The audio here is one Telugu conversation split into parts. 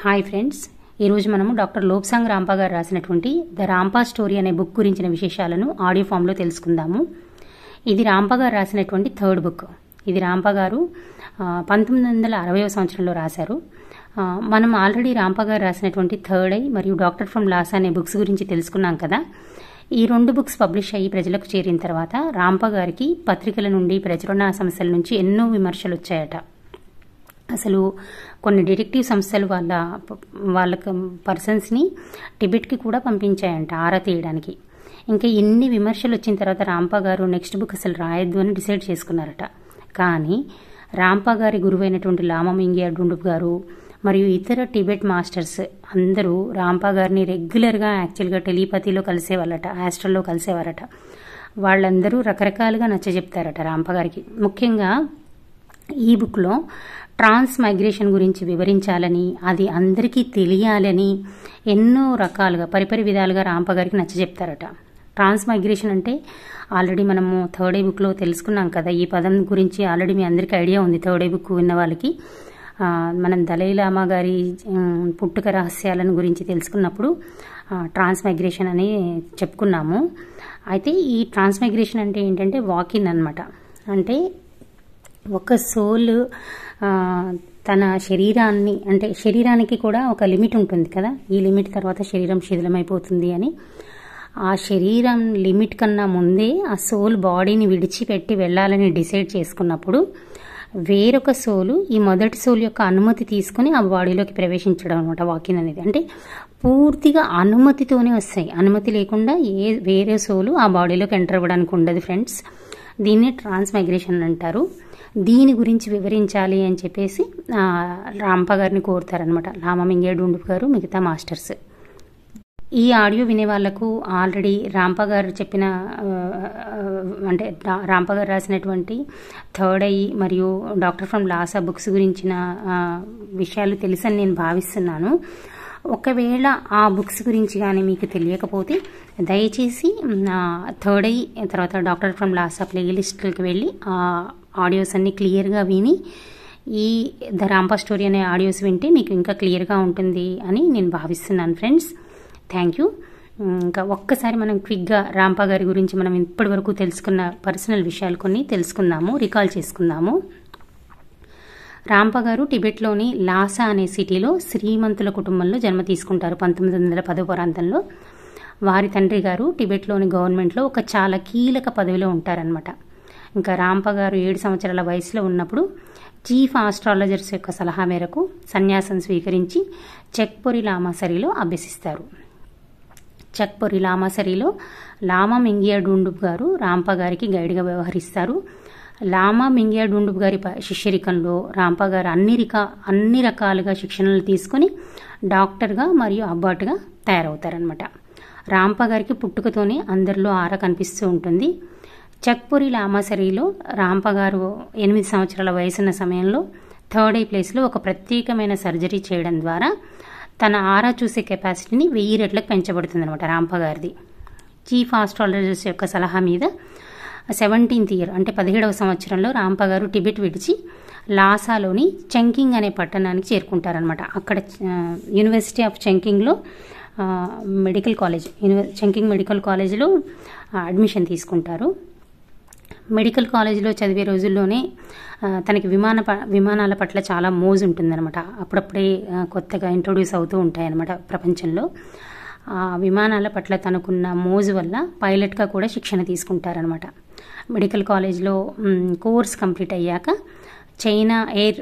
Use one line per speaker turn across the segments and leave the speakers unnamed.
హాయ్ ఫ్రెండ్స్ ఈరోజు మనము డాక్టర్ లోబ్సాంగ్ రాంపా గారు రాసినటువంటి ద రాంపా స్టోరీ అనే బుక్ గురించిన విశేషాలను ఆడియో ఫామ్లో తెలుసుకుందాము ఇది రాంపా గారు రాసినటువంటి థర్డ్ బుక్ ఇది రాంపా గారు పంతొమ్మిది వందల అరవయో సంవత్సరంలో రాశారు మనం ఆల్రెడీ రాంపా గారు రాసినటువంటి థర్డ్ ఐ మరియు డాక్టర్ ఫ్రమ్ లాసా అనే బుక్స్ గురించి తెలుసుకున్నాం కదా ఈ రెండు బుక్స్ పబ్లిష్ అయ్యి ప్రజలకు చేరిన తర్వాత రాంపా గారికి పత్రికల నుండి ప్రచురణ సంస్థల నుంచి ఎన్నో విమర్శలు వచ్చాయట అసలు కొన్ని డిటెక్టివ్ సంస్థలు వాళ్ళ వాళ్ళ పర్సన్స్ని టిబెట్కి కూడా పంపించాయంట ఆరా తీయడానికి ఇంకా ఎన్ని విమర్శలు వచ్చిన తర్వాత రాంపా గారు నెక్స్ట్ బుక్ అసలు రాయొద్దు అని డిసైడ్ చేసుకున్నారట కానీ రాంపా గారి గురువైనటువంటి లామమింగియా డుండుప్ గారు మరియు ఇతర టిబెట్ మాస్టర్స్ అందరూ రాంపా గారిని రెగ్యులర్గా యాక్చువల్గా టెలిపతిలో కలిసేవాళ్ళట హాస్టల్లో కలిసేవారట వాళ్ళందరూ రకరకాలుగా నచ్చ చెప్తారట రాంప గారికి ముఖ్యంగా ఈ బుక్లో ట్రాన్స్ మైగ్రేషన్ గురించి వివరించాలని అది అందరికీ తెలియాలని ఎన్నో రకాలుగా పరిపరి విధాలుగా రాంప గారికి నచ్చ చెప్తారట ట్రాన్స్ మైగ్రేషన్ అంటే ఆల్రెడీ మనము థర్డ్ ఏ బుక్లో తెలుసుకున్నాం కదా ఈ పదం గురించి ఆల్రెడీ మీ అందరికీ ఐడియా ఉంది థర్డ్ ఏ బుక్ విన్న వాళ్ళకి మనం దళైలామా గారి పుట్టుక రహస్యాలను గురించి తెలుసుకున్నప్పుడు ట్రాన్స్ మైగ్రేషన్ అని చెప్పుకున్నాము అయితే ఈ ట్రాన్స్ మైగ్రేషన్ అంటే ఏంటంటే వాకిన్ అనమాట అంటే ఒక సోల్ తన శరీరాన్ని అంటే శరీరానికి కూడా ఒక లిమిట్ ఉంటుంది కదా ఈ లిమిట్ తర్వాత శరీరం శిథిలమైపోతుంది అని ఆ శరీరం లిమిట్ కన్నా ముందే ఆ సోల్ బాడీని విడిచిపెట్టి వెళ్ళాలని డిసైడ్ చేసుకున్నప్పుడు వేరొక సోలు ఈ మొదటి సోలు యొక్క అనుమతి తీసుకుని ఆ బాడీలోకి ప్రవేశించడం అనమాట వాకింగ్ అనేది అంటే పూర్తిగా అనుమతితోనే వస్తాయి అనుమతి లేకుండా ఏ వేరే సోలు ఆ బాడీలోకి ఎంటర్ అవ్వడానికి ఉండదు ఫ్రెండ్స్ దీన్ని ట్రాన్స్మైగ్రేషన్ అంటారు దీని గురించి వివరించాలి అని చెప్పేసి రాంప గారిని కోరుతారనమాట రామమింగేడుండు గారు మిగతా మాస్టర్స్ ఈ ఆడియో వినే వాళ్లకు ఆల్రెడీ రాంప గారు చెప్పిన అంటే రాంప గారు రాసినటువంటి థర్డ్ ఐ మరియు డాక్టర్ ఫ్రమ్ లాసా బుక్స్ గురించిన విషయాలు తెలుసని నేను భావిస్తున్నాను ఒకవేళ ఆ బుక్స్ గురించి కానీ మీకు తెలియకపోతే దయచేసి థర్డ్ అయ్యి తర్వాత డాక్టర్ ఫ్రమ్ లాస్ట్ ఆ ప్లేలిస్ట్కి వెళ్ళి ఆ ఆడియోస్ అన్నీ క్లియర్గా విని ఈ ద రాంపా స్టోరీ అనే ఆడియోస్ వింటే మీకు ఇంకా క్లియర్గా ఉంటుంది అని నేను భావిస్తున్నాను ఫ్రెండ్స్ థ్యాంక్ యూ ఇంకా ఒక్కసారి మనం క్విక్గా రాంపా గారి గురించి మనం ఇప్పటివరకు తెలుసుకున్న పర్సనల్ విషయాలు కొన్ని తెలుసుకుందాము రికాల్ చేసుకుందాము రాంపగారు టిబెట్లోని లాసా అనే సిటీలో శ్రీమంతుల కుటుంబంలో జన్మ తీసుకుంటారు పంతొమ్మిది వందల పదో ప్రాంతంలో వారి తండ్రి గారు టిబెట్లోని గవర్నమెంట్లో ఒక చాలా కీలక పదవిలో ఉంటారనమాట ఇంకా రాంప గారు ఏడు సంవత్సరాల వయసులో ఉన్నప్పుడు చీఫ్ ఆస్ట్రాలజర్స్ యొక్క సలహా మేరకు సన్యాసం స్వీకరించి చెక్పొరి లామాసరిలో అభ్యసిస్తారు చక్పొరి లామాసరిలో లామా మింగియా డూండు గారు రాంప గారికి గైడ్గా వ్యవహరిస్తారు లామా మింగియా డుండుబ్ గారి శిష్యరికంలో రాంపా గారు అన్ని రికా అన్ని రకాలుగా శిక్షణలు తీసుకొని డాక్టర్గా మరియు అబ్బాటుగా తయారవుతారనమాట రాంప గారికి పుట్టుకతోనే అందరిలో ఆర కనిపిస్తూ ఉంటుంది చక్పురి లామాసరిలో రాంప గారు ఎనిమిది సంవత్సరాల వయసున్న సమయంలో థర్డ్ ఏ ప్లేస్లో ఒక ప్రత్యేకమైన సర్జరీ చేయడం ద్వారా తన ఆరా చూసే కెపాసిటీని వెయ్యి రెట్లకు పెంచబడుతుంది అనమాట రాంప గారిది చీఫ్ ఆస్ట్రాలజిస్ట్ యొక్క సలహా మీద సెవెంటీన్త్ ఇయర్ అంటే పదిహేడవ సంవత్సరంలో రాంప గారు టిబెట్ విడిచి లాసాలోని చెంకింగ్ అనే పట్టణానికి చేరుకుంటారనమాట అక్కడ యూనివర్సిటీ ఆఫ్ చెంకింగ్లో medical college university Chungking medical కాలేజ్లో అడ్మిషన్ తీసుకుంటారు మెడికల్ కాలేజ్లో చదివే రోజుల్లోనే తనకి విమాన విమానాల పట్ల చాలా మోజు ఉంటుందన్నమాట అప్పుడప్పుడే కొత్తగా ఇంట్రొడ్యూస్ అవుతూ ఉంటాయన్నమాట ప్రపంచంలో ఆ విమానాల పట్ల తనకున్న మోజు వల్ల పైలట్గా కూడా శిక్షణ తీసుకుంటారనమాట మెడికల్ కాలేజ్లో కోర్స్ కంప్లీట్ అయ్యాక చైనా ఎయిర్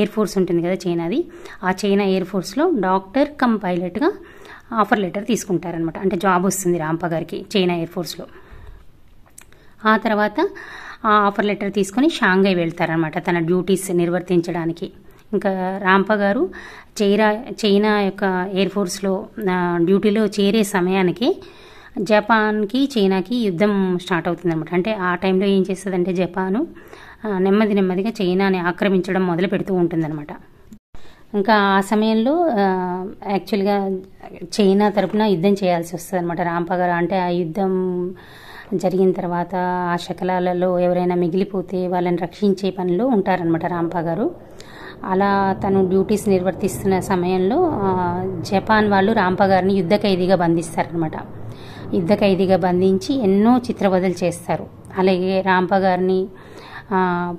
ఎయిర్ ఫోర్స్ ఉంటుంది కదా చైనాది ఆ చైనా ఎయిర్ ఫోర్స్లో డాక్టర్ కమ్ పైలట్గా ఆఫర్ లెటర్ తీసుకుంటారనమాట అంటే జాబ్ వస్తుంది రాంప గారికి చైనా ఎయిర్ ఫోర్స్లో ఆ తర్వాత ఆ ఆఫర్ లెటర్ తీసుకొని షాంఘై వెళ్తారనమాట తన డ్యూటీస్ నిర్వర్తించడానికి ఇంకా రాంప గారు చైనా చైనా యొక్క ఎయిర్ ఫోర్స్లో డ్యూటీలో చేరే సమయానికి జపాన్కి చైనాకి యుద్ధం స్టార్ట్ అవుతుందన్నమాట అంటే ఆ టైంలో ఏం చేస్తుందంటే జపాను నెమ్మది నెమ్మదిగా చైనాని ఆక్రమించడం మొదలు పెడుతూ ఉంటుందన్నమాట ఇంకా ఆ సమయంలో యాక్చువల్గా చైనా తరఫున యుద్ధం చేయాల్సి వస్తుంది అనమాట రాంపగర్ అంటే ఆ యుద్ధం జరిగిన తర్వాత ఆ శకలాలలో ఎవరైనా మిగిలిపోతే వాళ్ళని రక్షించే పనిలో ఉంటారనమాట రాంపా గారు అలా తను డ్యూటీస్ నిర్వర్తిస్తున్న సమయంలో జపాన్ వాళ్ళు రాంప గారిని యుద్ధ ఖైదీగా బంధిస్తారనమాట యుద్ధ ఖైదీగా బంధించి ఎన్నో చిత్రవదలు చేస్తారు అలాగే రాంప గారిని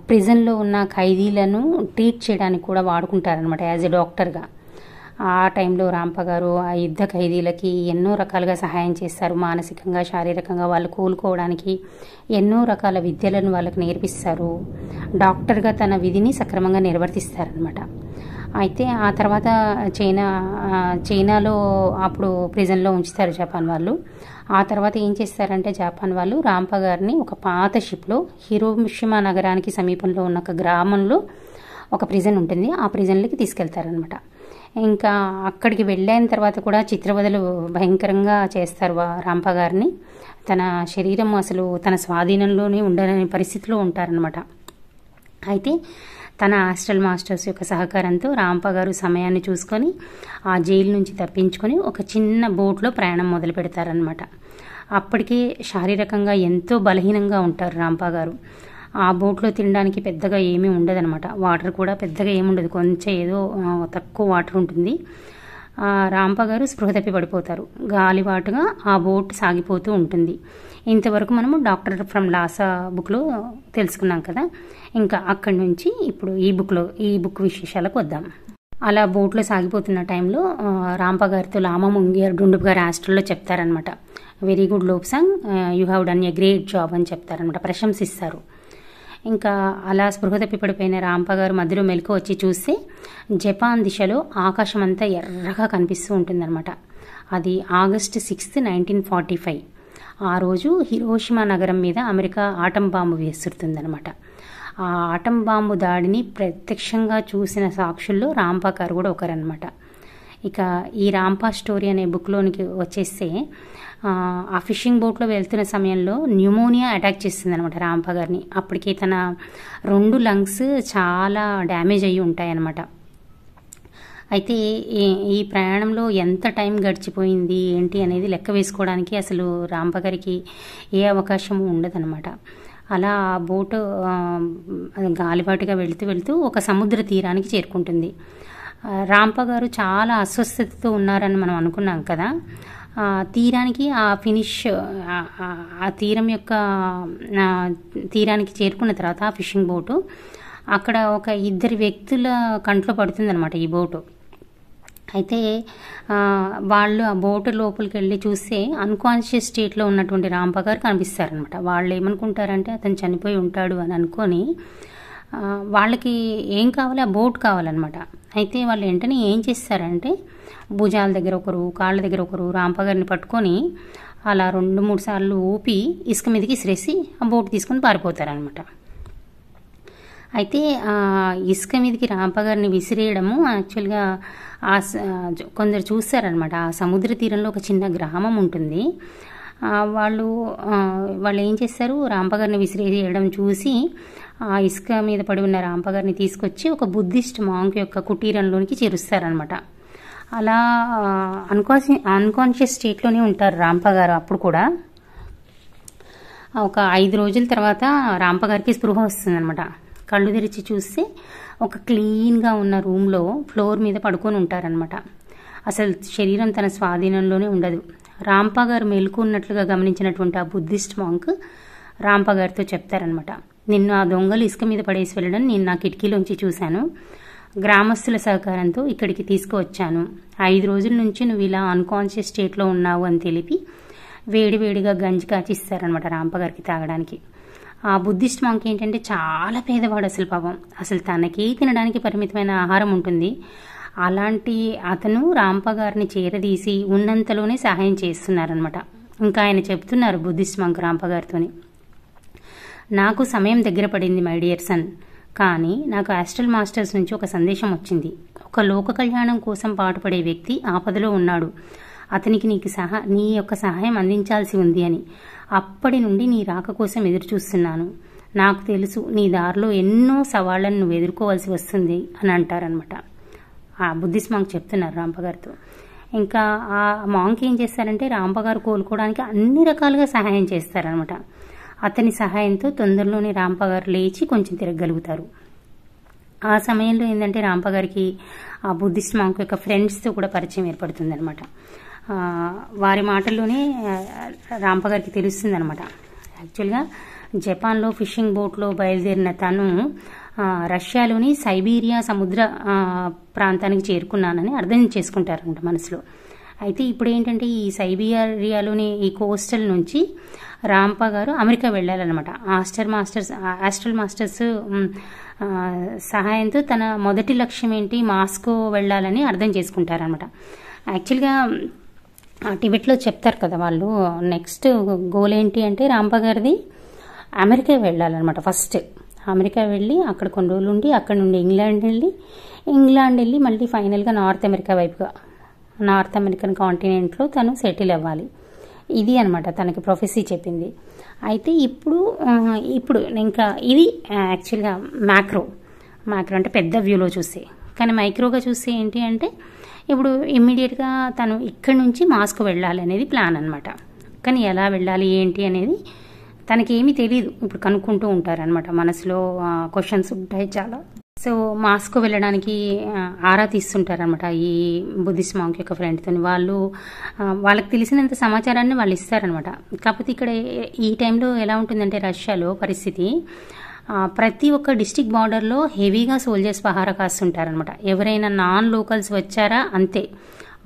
ప్రిజన్లో ఉన్న ఖైదీలను ట్రీట్ చేయడానికి కూడా వాడుకుంటారనమాట యాజ్ ఎ డాక్టర్గా ఆ టైంలో రాంప గారు ఆ యుద్ధ ఖైదీలకి ఎన్నో రకాలుగా సహాయం చేస్తారు మానసికంగా శారీరకంగా వాళ్ళు కోలుకోవడానికి ఎన్నో రకాల విద్యలను వాళ్ళకు నేర్పిస్తారు డాక్టర్గా తన విధిని సక్రమంగా నిర్వర్తిస్తారనమాట అయితే ఆ తర్వాత చైనా చైనాలో అప్పుడు ప్రిజన్లో ఉంచుతారు జపాన్ వాళ్ళు ఆ తర్వాత ఏం చేస్తారంటే జపాన్ వాళ్ళు రాంప గారిని ఒక పాత షిప్లో హిరోమిషిమా నగరానికి సమీపంలో ఉన్న ఒక గ్రామంలో ఒక ప్రిజన్ ఉంటుంది ఆ ప్రిజన్లోకి తీసుకెళ్తారనమాట ఇంకా అక్కడికి వెళ్ళిన తర్వాత కూడా చిత్రవదలు భయంకరంగా చేస్తారు రాంప గారిని తన శరీరం అసలు తన స్వాధీనంలోనే ఉండని పరిస్థితిలో ఉంటారనమాట అయితే తన హాస్టల్ మాస్టర్స్ యొక్క సహకారంతో రాంప గారు సమయాన్ని చూసుకొని ఆ జైలు నుంచి తప్పించుకొని ఒక చిన్న బోట్లో ప్రయాణం మొదలు పెడతారనమాట అప్పటికే శారీరకంగా ఎంతో బలహీనంగా ఉంటారు రాంప గారు ఆ బోట్లో తినడానికి పెద్దగా ఏమీ ఉండదనమాట వాటర్ కూడా పెద్దగా ఏముండదు కొంచెం ఏదో తక్కువ వాటర్ ఉంటుంది రాంప గారు స్పృహ తప్పి పడిపోతారు గాలివాటుగా ఆ బోట్ సాగిపోతూ ఉంటుంది ఇంతవరకు మనము డాక్టర్ ఫ్రమ్ లాసా బుక్లో తెలుసుకున్నాం కదా ఇంకా అక్కడి నుంచి ఇప్పుడు ఈ బుక్లో ఈ బుక్ విశేషాలకు వద్దాం అలా బోట్లో సాగిపోతున్న టైంలో రాంప గారితో లామ ముంగియర్ డుండుపు గారి హాస్టల్లో చెప్తారనమాట very good Lobsang you have done a great job అని చెప్తారనమాట ప్రశంసిస్తారు ఇంకా అలా స్పృహ తప్పిపడిపోయిన రాంప గారు మధ్యలో మెలకు వచ్చి చూస్తే జపాన్ దిశలో ఆకాశం అంతా ఎర్రగా కనిపిస్తూ ఉంటుందన్నమాట అది August sixth nineteen forty five ఆ రోజు హిరోషిమా నగరం మీద అమెరికా ఆటం బాంబు అనమాట ఆ ఆటం బాంబు దాడిని ప్రత్యక్షంగా చూసిన సాక్షుల్లో రాంపా గారు కూడా ఒకరనమాట ఇక ఈ రాంపా స్టోరీ అనే బుక్లోనికి వచ్చేస్తే ఆ ఫిషింగ్ బోట్లో వెళ్తున్న సమయంలో న్యూమోనియా అటాక్ చేస్తుంది అనమాట రాంపా గారిని అప్పటికి తన రెండు లంగ్స్ చాలా డ్యామేజ్ అయ్యి ఉంటాయన్నమాట అయితే ఈ ప్రయాణంలో ఎంత టైం గడిచిపోయింది ఏంటి అనేది లెక్క వేసుకోవడానికి అసలు రాంపా గారికి ఏ అవకాశం ఉండదన్నమాట అలా ఆ బోటు గాలిబాటుగా వెళుతూ వెళుతూ ఒక సముద్ర తీరానికి చేరుకుంటుంది రాంప గారు చాలా అస్వస్థతతో ఉన్నారని మనం అనుకున్నాం కదా తీరానికి ఆ ఫినిష్ ఆ తీరం యొక్క తీరానికి చేరుకున్న తర్వాత ఆ ఫిషింగ్ బోటు అక్కడ ఒక ఇద్దరు వ్యక్తుల కంట్లో పడుతుందన్నమాట ఈ బోటు అయితే వాళ్ళు ఆ బోటు లోపలికి వెళ్ళి చూస్తే అన్కాన్షియస్ స్టేట్లో ఉన్నటువంటి రాంప గారు కనిపిస్తారనమాట వాళ్ళు ఏమనుకుంటారంటే అతను చనిపోయి ఉంటాడు అని అనుకొని వాళ్ళకి ఏం కావాలి ఆ బోట్ కావాలన్నమాట అయితే వాళ్ళు వెంటనే ఏం చేస్తారంటే భుజాల దగ్గర ఒకరు కాళ్ళ దగ్గర ఒకరు రాంపగారిని పట్టుకొని అలా రెండు మూడు సార్లు ఊపి ఇసుక మీదకి ఇసిరేసి ఆ బోట్ తీసుకొని పారిపోతారనమాట అయితే ఆ ఇసుక మీదకి రాంపగారిని విసిరేయడము యాక్చువల్గా ఆ కొందరు చూస్తారనమాట ఆ సముద్ర తీరంలో ఒక చిన్న గ్రామం ఉంటుంది వాళ్ళు వాళ్ళు ఏం చేస్తారు రాంపగారిని విసిరేయడం చూసి ఆ ఇసుక మీద పడి ఉన్న రాంపగారిని తీసుకొచ్చి ఒక బుద్ధిస్ట్ మాంక్ యొక్క కుటీరంలోనికి చేరుస్తారనమాట అలా అన్కాన్షియస్ అన్కాన్షియస్ స్టేట్లోనే ఉంటారు రాంపగారు అప్పుడు కూడా ఒక ఐదు రోజుల తర్వాత రాంపగారికి స్పృహ వస్తుందనమాట కళ్ళు తెరిచి చూస్తే ఒక క్లీన్గా ఉన్న రూమ్లో ఫ్లోర్ మీద పడుకొని ఉంటారనమాట అసలు శరీరం తన స్వాధీనంలోనే ఉండదు రాంపా గారు మెలుకున్నట్లుగా గమనించినటువంటి ఆ బుద్ధిస్ట్ మాంక్ రాంపా గారితో చెప్తారనమాట నిన్ను ఆ దొంగలు ఇసుక మీద పడేసి వెళ్ళడం నేను నా కిటికీలోంచి చూశాను గ్రామస్తుల సహకారంతో ఇక్కడికి తీసుకువచ్చాను ఐదు రోజుల నుంచి నువ్వు ఇలా అన్కాన్షియస్ స్టేట్లో ఉన్నావు అని తెలిపి వేడివేడిగా గంజి కాచిస్తారనమాట రాంపగారికి తాగడానికి ఆ బుద్ధిస్ట్ మాంక్ ఏంటంటే చాలా పేదవాడు అసలు పాపం అసలు తనకి తినడానికి పరిమితమైన ఆహారం ఉంటుంది అలాంటి అతను రాంప గారిని చేరదీసి ఉన్నంతలోనే సహాయం చేస్తున్నారనమాట ఇంకా ఆయన చెప్తున్నారు బుద్ధిస్ట్ మాంక్ రాంప గారితోని నాకు సమయం దగ్గర పడింది మై డియర్ సన్ కానీ నాకు ఆస్ట్రల్ మాస్టర్స్ నుంచి ఒక సందేశం వచ్చింది ఒక లోక కళ్యాణం కోసం పాటుపడే వ్యక్తి ఆపదలో ఉన్నాడు అతనికి నీకు సహా నీ యొక్క సహాయం అందించాల్సి ఉంది అని అప్పటి నుండి నీ రాక కోసం ఎదురుచూస్తున్నాను నాకు తెలుసు నీ దారిలో ఎన్నో సవాళ్లను నువ్వు ఎదుర్కోవాల్సి వస్తుంది అని అంటారనమాట ఆ బుద్ధిస్ మాకు చెప్తున్నారు రాంపగారితో ఇంకా ఆ మాంక్ ఏం చేస్తారంటే రాంపగారు కోలుకోవడానికి అన్ని రకాలుగా సహాయం చేస్తారనమాట అతని సహాయంతో తొందరలోనే రాంపగారు లేచి కొంచెం తిరగలుగుతారు ఆ సమయంలో ఏంటంటే రాంపగారికి ఆ బుద్ధిస్ట్ మాంక్ యొక్క ఫ్రెండ్స్తో కూడా పరిచయం ఏర్పడుతుంది అనమాట వారి మాటల్లోనే రాంపగారికి తెలుస్తుందనమాట యాక్చువల్గా జపాన్లో ఫిషింగ్ బోట్లో బయలుదేరిన తను రష్యాలోని సైబీరియా సముద్ర ప్రాంతానికి చేరుకున్నానని అర్థం చేసుకుంటారనమాట మనసులో అయితే ఇప్పుడు ఏంటంటే ఈ సైబీరియాలోని ఈ కోస్టల్ నుంచి రాంప గారు అమెరికా వెళ్ళాలన్నమాట ఆస్టర్ మాస్టర్స్ ఆస్టల్ మాస్టర్స్ సహాయంతో తన మొదటి లక్ష్యం ఏంటి మాస్కో వెళ్ళాలని అర్థం చేసుకుంటారనమాట యాక్చువల్గా టిబెట్లో చెప్తారు కదా వాళ్ళు నెక్స్ట్ గోల్ ఏంటి అంటే రాంబా గారిది అమెరికా వెళ్ళాలన్నమాట ఫస్ట్ అమెరికా వెళ్ళి అక్కడ కొన్ని రోజులు ఉండి అక్కడ నుండి ఇంగ్లాండ్ వెళ్ళి ఇంగ్లాండ్ వెళ్ళి మళ్ళీ ఫైనల్గా నార్త్ అమెరికా వైపుగా నార్త్ అమెరికన్ కాంటినెంట్లో తను సెటిల్ అవ్వాలి ఇది అనమాట తనకి ప్రొఫెసీ చెప్పింది అయితే ఇప్పుడు ఇప్పుడు ఇంకా ఇది యాక్చువల్గా మ్యాక్రో మ్యాక్రో అంటే పెద్ద వ్యూలో చూసే కానీ మైక్రోగా చూస్తే ఏంటి అంటే ఇప్పుడు ఇమ్మీడియట్గా తను ఇక్కడి నుంచి మాస్క్ వెళ్ళాలి అనేది ప్లాన్ అనమాట కానీ ఎలా వెళ్ళాలి ఏంటి అనేది తనకేమీ తెలియదు ఇప్పుడు కనుక్కుంటూ ఉంటారనమాట మనసులో క్వశ్చన్స్ ఉంటాయి చాలా సో మాస్క్ వెళ్ళడానికి ఆరా తీస్తుంటారనమాట ఈ బుద్ధిస్ట్ మాంక్ యొక్క ఫ్రెండ్తో వాళ్ళు వాళ్ళకి తెలిసినంత సమాచారాన్ని వాళ్ళు ఇస్తారనమాట కాకపోతే ఇక్కడ ఈ టైంలో ఎలా ఉంటుందంటే రష్యాలో పరిస్థితి ప్రతి ఒక్క డిస్టిక్ బార్డర్లో హెవీగా సోల్జర్స్ పహారా కాస్తుంటారనమాట ఎవరైనా నాన్ లోకల్స్ వచ్చారా అంతే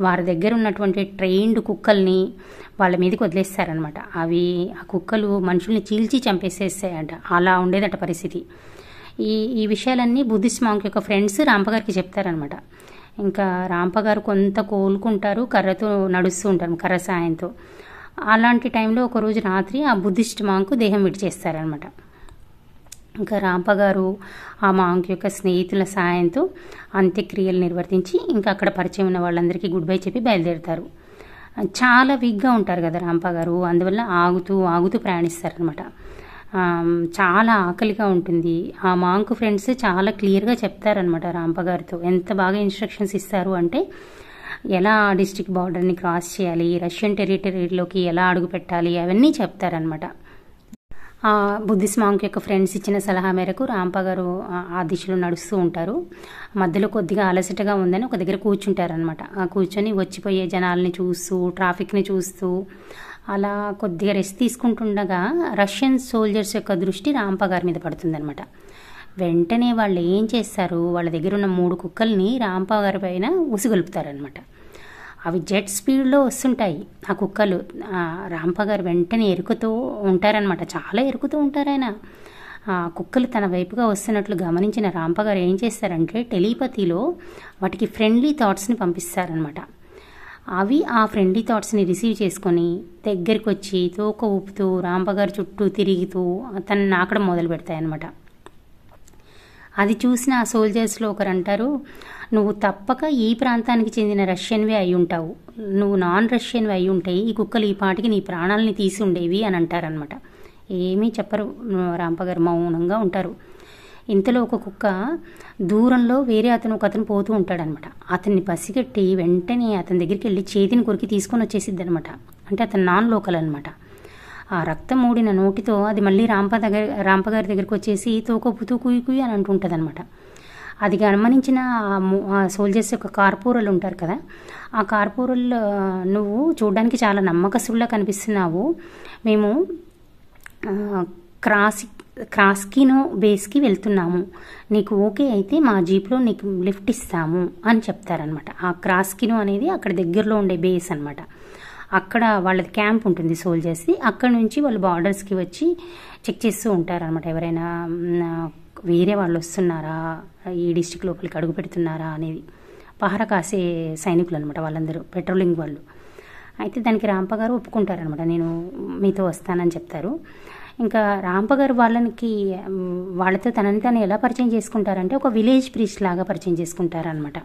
వారి దగ్గర ఉన్నటువంటి ట్రైన్డ్ కుక్కల్ని వాళ్ళ మీదకి వదిలేస్తారనమాట అవి ఆ కుక్కలు మనుషుల్ని చీల్చి చంపేసేస్తాయంట అలా ఉండేదట పరిస్థితి ఈ ఈ విషయాలన్నీ బుద్ధిస్ట్ మాంక్ యొక్క ఫ్రెండ్స్ రాంపగారికి చెప్తారనమాట ఇంకా రాంపగారు కొంత కోలుకుంటారు కర్రతో నడుస్తూ ఉంటారు కర్ర సాయంతో అలాంటి టైంలో ఒకరోజు రాత్రి ఆ బుద్ధిస్ట్ మాంకు దేహం విడిచేస్తారనమాట ఇంకా రాంపగారు ఆ ఆమె యొక్క స్నేహితుల సాయంతో అంత్యక్రియలు నిర్వర్తించి ఇంకా అక్కడ పరిచయం ఉన్న వాళ్ళందరికీ గుడ్ బై చెప్పి బయలుదేరుతారు చాలా వీక్గా ఉంటారు కదా రాంప గారు అందువల్ల ఆగుతూ ఆగుతూ ప్రయాణిస్తారనమాట చాలా ఆకలిగా ఉంటుంది ఆ మాంకు ఫ్రెండ్స్ చాలా క్లియర్గా చెప్తారనమాట రాంప గారితో ఎంత బాగా ఇన్స్ట్రక్షన్స్ ఇస్తారు అంటే ఎలా డిస్టిక్ బార్డర్ని క్రాస్ చేయాలి రష్యన్ టెరిటరీలోకి ఎలా అడుగు పెట్టాలి అవన్నీ చెప్తారనమాట బుద్ధిస్ట్ మాంక్ యొక్క ఫ్రెండ్స్ ఇచ్చిన సలహా మేరకు రాంప గారు ఆ దిశలో నడుస్తూ ఉంటారు మధ్యలో కొద్దిగా అలసటగా ఉందని ఒక దగ్గర కూర్చుంటారనమాట కూర్చొని వచ్చిపోయే జనాల్ని చూస్తూ ట్రాఫిక్ని చూస్తూ అలా కొద్దిగా రెస్ట్ తీసుకుంటుండగా రష్యన్ సోల్జర్స్ యొక్క దృష్టి రాంప గారి మీద పడుతుందనమాట వెంటనే వాళ్ళు ఏం చేస్తారు వాళ్ళ దగ్గర ఉన్న మూడు కుక్కల్ని రాంప గారి పైన ఉసిగొలుపుతారనమాట అవి జెట్ స్పీడ్లో వస్తుంటాయి ఆ కుక్కలు రాంపగారు వెంటనే ఎరుకుతూ ఉంటారనమాట చాలా ఎరుకుతూ ఉంటారు ఆయన ఆ కుక్కలు తన వైపుగా వస్తున్నట్లు గమనించిన రాంపగారు ఏం చేస్తారంటే టెలిపతిలో వాటికి ఫ్రెండ్లీ థాట్స్ని పంపిస్తారనమాట అవి ఆ ఫ్రెండ్లీ థాట్స్ని రిసీవ్ చేసుకొని దగ్గరికి వచ్చి తోక ఊపుతూ రాంపగారు చుట్టూ తిరుగుతూ తను నాకడం మొదలు పెడతాయన్నమాట అది చూసిన ఆ సోల్జర్స్లో ఒకరు అంటారు నువ్వు తప్పక ఈ ప్రాంతానికి చెందిన రష్యన్వే అయి ఉంటావు నువ్వు నాన్ రష్యన్వి అయి ఉంటాయి ఈ కుక్కలు ఈ పాటికి నీ ప్రాణాలని తీసి ఉండేవి అని అంటారనమాట ఏమీ చెప్పరు రాంపగారు మౌనంగా ఉంటారు ఇంతలో ఒక కుక్క దూరంలో వేరే అతను ఒక అతను పోతూ ఉంటాడనమాట అతన్ని పసిగట్టి వెంటనే అతని దగ్గరికి వెళ్ళి చేతిని కొరికి తీసుకొని వచ్చేసిద్ది అనమాట అంటే అతను నాన్ లోకల్ అనమాట ఆ రక్తం మూడిన నోటితో అది మళ్ళీ రాంప దగ్గర రాంపగారి దగ్గరికి వచ్చేసి తోకొప్పుతూ కుయి కుయి అని అంటుంటుంది అనమాట అది గమనించిన సోల్జర్స్ యొక్క కార్పూరలు ఉంటారు కదా ఆ కార్పూరలు నువ్వు చూడడానికి చాలా నమ్మకస్తుల్లా కనిపిస్తున్నావు మేము క్రాస్ క్రాస్కినో బేస్కి వెళ్తున్నాము నీకు ఓకే అయితే మా జీప్లో నీకు లిఫ్ట్ ఇస్తాము అని చెప్తారనమాట ఆ క్రాస్కినో అనేది అక్కడ దగ్గరలో ఉండే బేస్ అనమాట అక్కడ వాళ్ళది క్యాంప్ ఉంటుంది సోల్జర్స్ది అక్కడ నుంచి వాళ్ళు బార్డర్స్కి వచ్చి చెక్ చేస్తూ ఉంటారనమాట ఎవరైనా వేరే వాళ్ళు వస్తున్నారా ఈ డిస్టిక్ లోపలికి అడుగు పెడుతున్నారా అనేది పహర కాసే సైనికులు అనమాట వాళ్ళందరూ పెట్రోలింగ్ వాళ్ళు అయితే దానికి రాంప గారు ఒప్పుకుంటారనమాట నేను మీతో వస్తానని చెప్తారు ఇంకా రాంప గారు వాళ్ళకి వాళ్ళతో తనని తను ఎలా పరిచయం చేసుకుంటారంటే ఒక విలేజ్ ప్రీస్ట్ లాగా పరిచయం చేసుకుంటారనమాట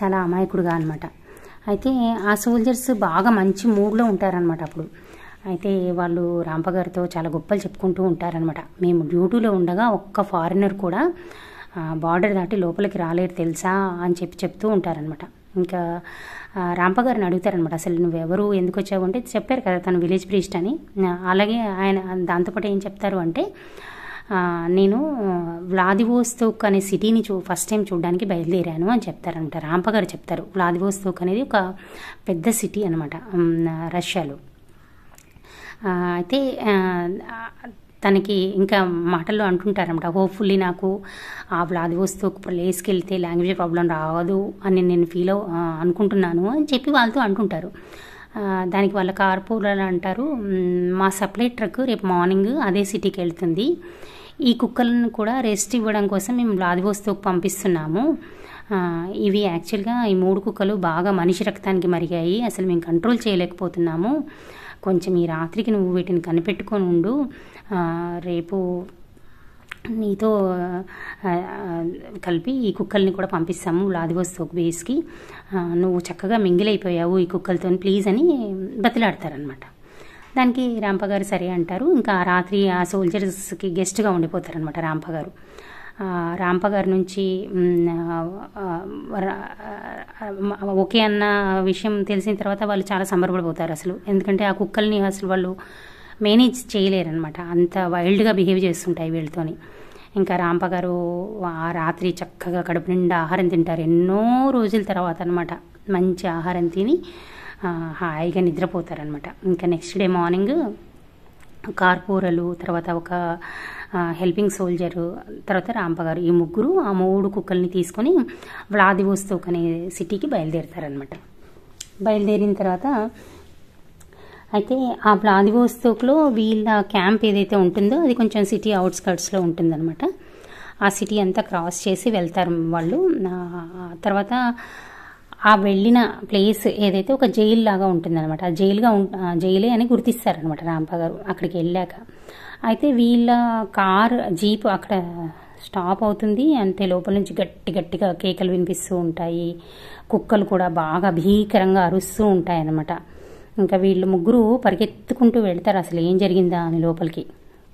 చాలా అమాయకుడుగా అనమాట అయితే ఆ సోల్జర్స్ బాగా మంచి మూడ్లో ఉంటారనమాట అప్పుడు అయితే వాళ్ళు రాంపగారితో చాలా గొప్పలు చెప్పుకుంటూ ఉంటారనమాట మేము డ్యూటీలో ఉండగా ఒక్క ఫారినర్ కూడా బార్డర్ దాటి లోపలికి రాలేరు తెలుసా అని చెప్పి చెప్తూ ఉంటారనమాట ఇంకా రాంపగారిని అడుగుతారనమాట అసలు నువ్వెవరు ఎందుకు వచ్చావు అంటే చెప్పారు కదా తను విలేజ్ ప్రీస్ట్ అని అలాగే ఆయన దాంతోపాటు ఏం చెప్తారు అంటే నేను వ్లాదివోస్తోక్ అనే సిటీని చూ ఫస్ట్ టైం చూడడానికి బయలుదేరాను అని చెప్తారనమాట రాంపగారు చెప్తారు వ్లాదివోస్తోక్ అనేది ఒక పెద్ద సిటీ అనమాట రష్యాలో అయితే తనకి ఇంకా మాటల్లో అంటుంటారన్నమాట హోప్ఫుల్లీ నాకు ఆ వ్లాదివోస్తోక్ ప్లేస్కి వెళ్తే లాంగ్వేజ్ ప్రాబ్లం రాదు అని నేను ఫీల్ అనుకుంటున్నాను అని చెప్పి వాళ్ళతో అంటుంటారు దానికి వాళ్ళ కార్పూరలు అంటారు మా సప్లై ట్రక్ రేపు మార్నింగ్ అదే సిటీకి వెళ్తుంది ఈ కుక్కలను కూడా రెస్ట్ ఇవ్వడం కోసం మేము వ్లాదివోస్తోక్ పంపిస్తున్నాము ఇవి యాక్చువల్గా ఈ మూడు కుక్కలు బాగా మనిషి రక్తానికి మరిగాయి అసలు మేము కంట్రోల్ చేయలేకపోతున్నాము కొంచెం ఈ రాత్రికి నువ్వు వీటిని కనిపెట్టుకొని ఉండు రేపు నీతో కలిపి ఈ కుక్కల్ని కూడా పంపిస్తాము వ్లాదివోస్తోక్ బేస్కి నువ్వు చక్కగా మింగిలైపోయావు ఈ కుక్కలతో ప్లీజ్ అని బతిలాడతారనమాట దానికి రాంప గారు సరే అంటారు ఇంకా ఆ రాత్రి ఆ సోల్జర్స్కి గెస్ట్గా ఉండిపోతారనమాట రాంప గారు రాంప గారి నుంచి ఓకే అన్న విషయం తెలిసిన తర్వాత వాళ్ళు చాలా సంబరపడిపోతారు అసలు ఎందుకంటే ఆ కుక్కల్ని అసలు వాళ్ళు మేనేజ్ చేయలేరనమాట అంత వైల్డ్గా బిహేవ్ చేస్తుంటాయి వీళ్ళతోని ఇంకా రాంప గారు ఆ రాత్రి చక్కగా కడుపు నిండా ఆహారం తింటారు ఎన్నో రోజుల తర్వాత అనమాట మంచి ఆహారం తిని హాయిగా నిద్రపోతారనమాట ఇంకా నెక్స్ట్ డే మార్నింగ్ కార్పూరలు తర్వాత ఒక హెల్పింగ్ సోల్జరు తర్వాత రాంపగారు ఈ ముగ్గురు ఆ మూడు కుక్కల్ని తీసుకొని వ్లాదివోస్తోక్ అనే సిటీకి బయలుదేరతారనమాట బయలుదేరిన తర్వాత అయితే ఆ వ్లాదివోస్తోక్లో వీళ్ళ క్యాంప్ ఏదైతే ఉంటుందో అది కొంచెం సిటీ అవుట్స్కట్స్లో ఉంటుందన్నమాట ఆ సిటీ అంతా క్రాస్ చేసి వెళ్తారు వాళ్ళు తర్వాత ఆ వెళ్ళిన ప్లేస్ ఏదైతే ఒక జైలు లాగా ఉంటుందన్నమాట ఆ జైలుగా జైలే అని గుర్తిస్తారనమాట రాంపా గారు అక్కడికి వెళ్ళాక అయితే వీళ్ళ కార్ జీప్ అక్కడ స్టాప్ అవుతుంది అంటే లోపల నుంచి గట్టి గట్టిగా కేకలు వినిపిస్తూ ఉంటాయి కుక్కలు కూడా బాగా భీకరంగా అరుస్తూ ఉంటాయి అన్నమాట ఇంకా వీళ్ళు ముగ్గురు పరిగెత్తుకుంటూ వెళ్తారు అసలు ఏం జరిగిందా అని లోపలికి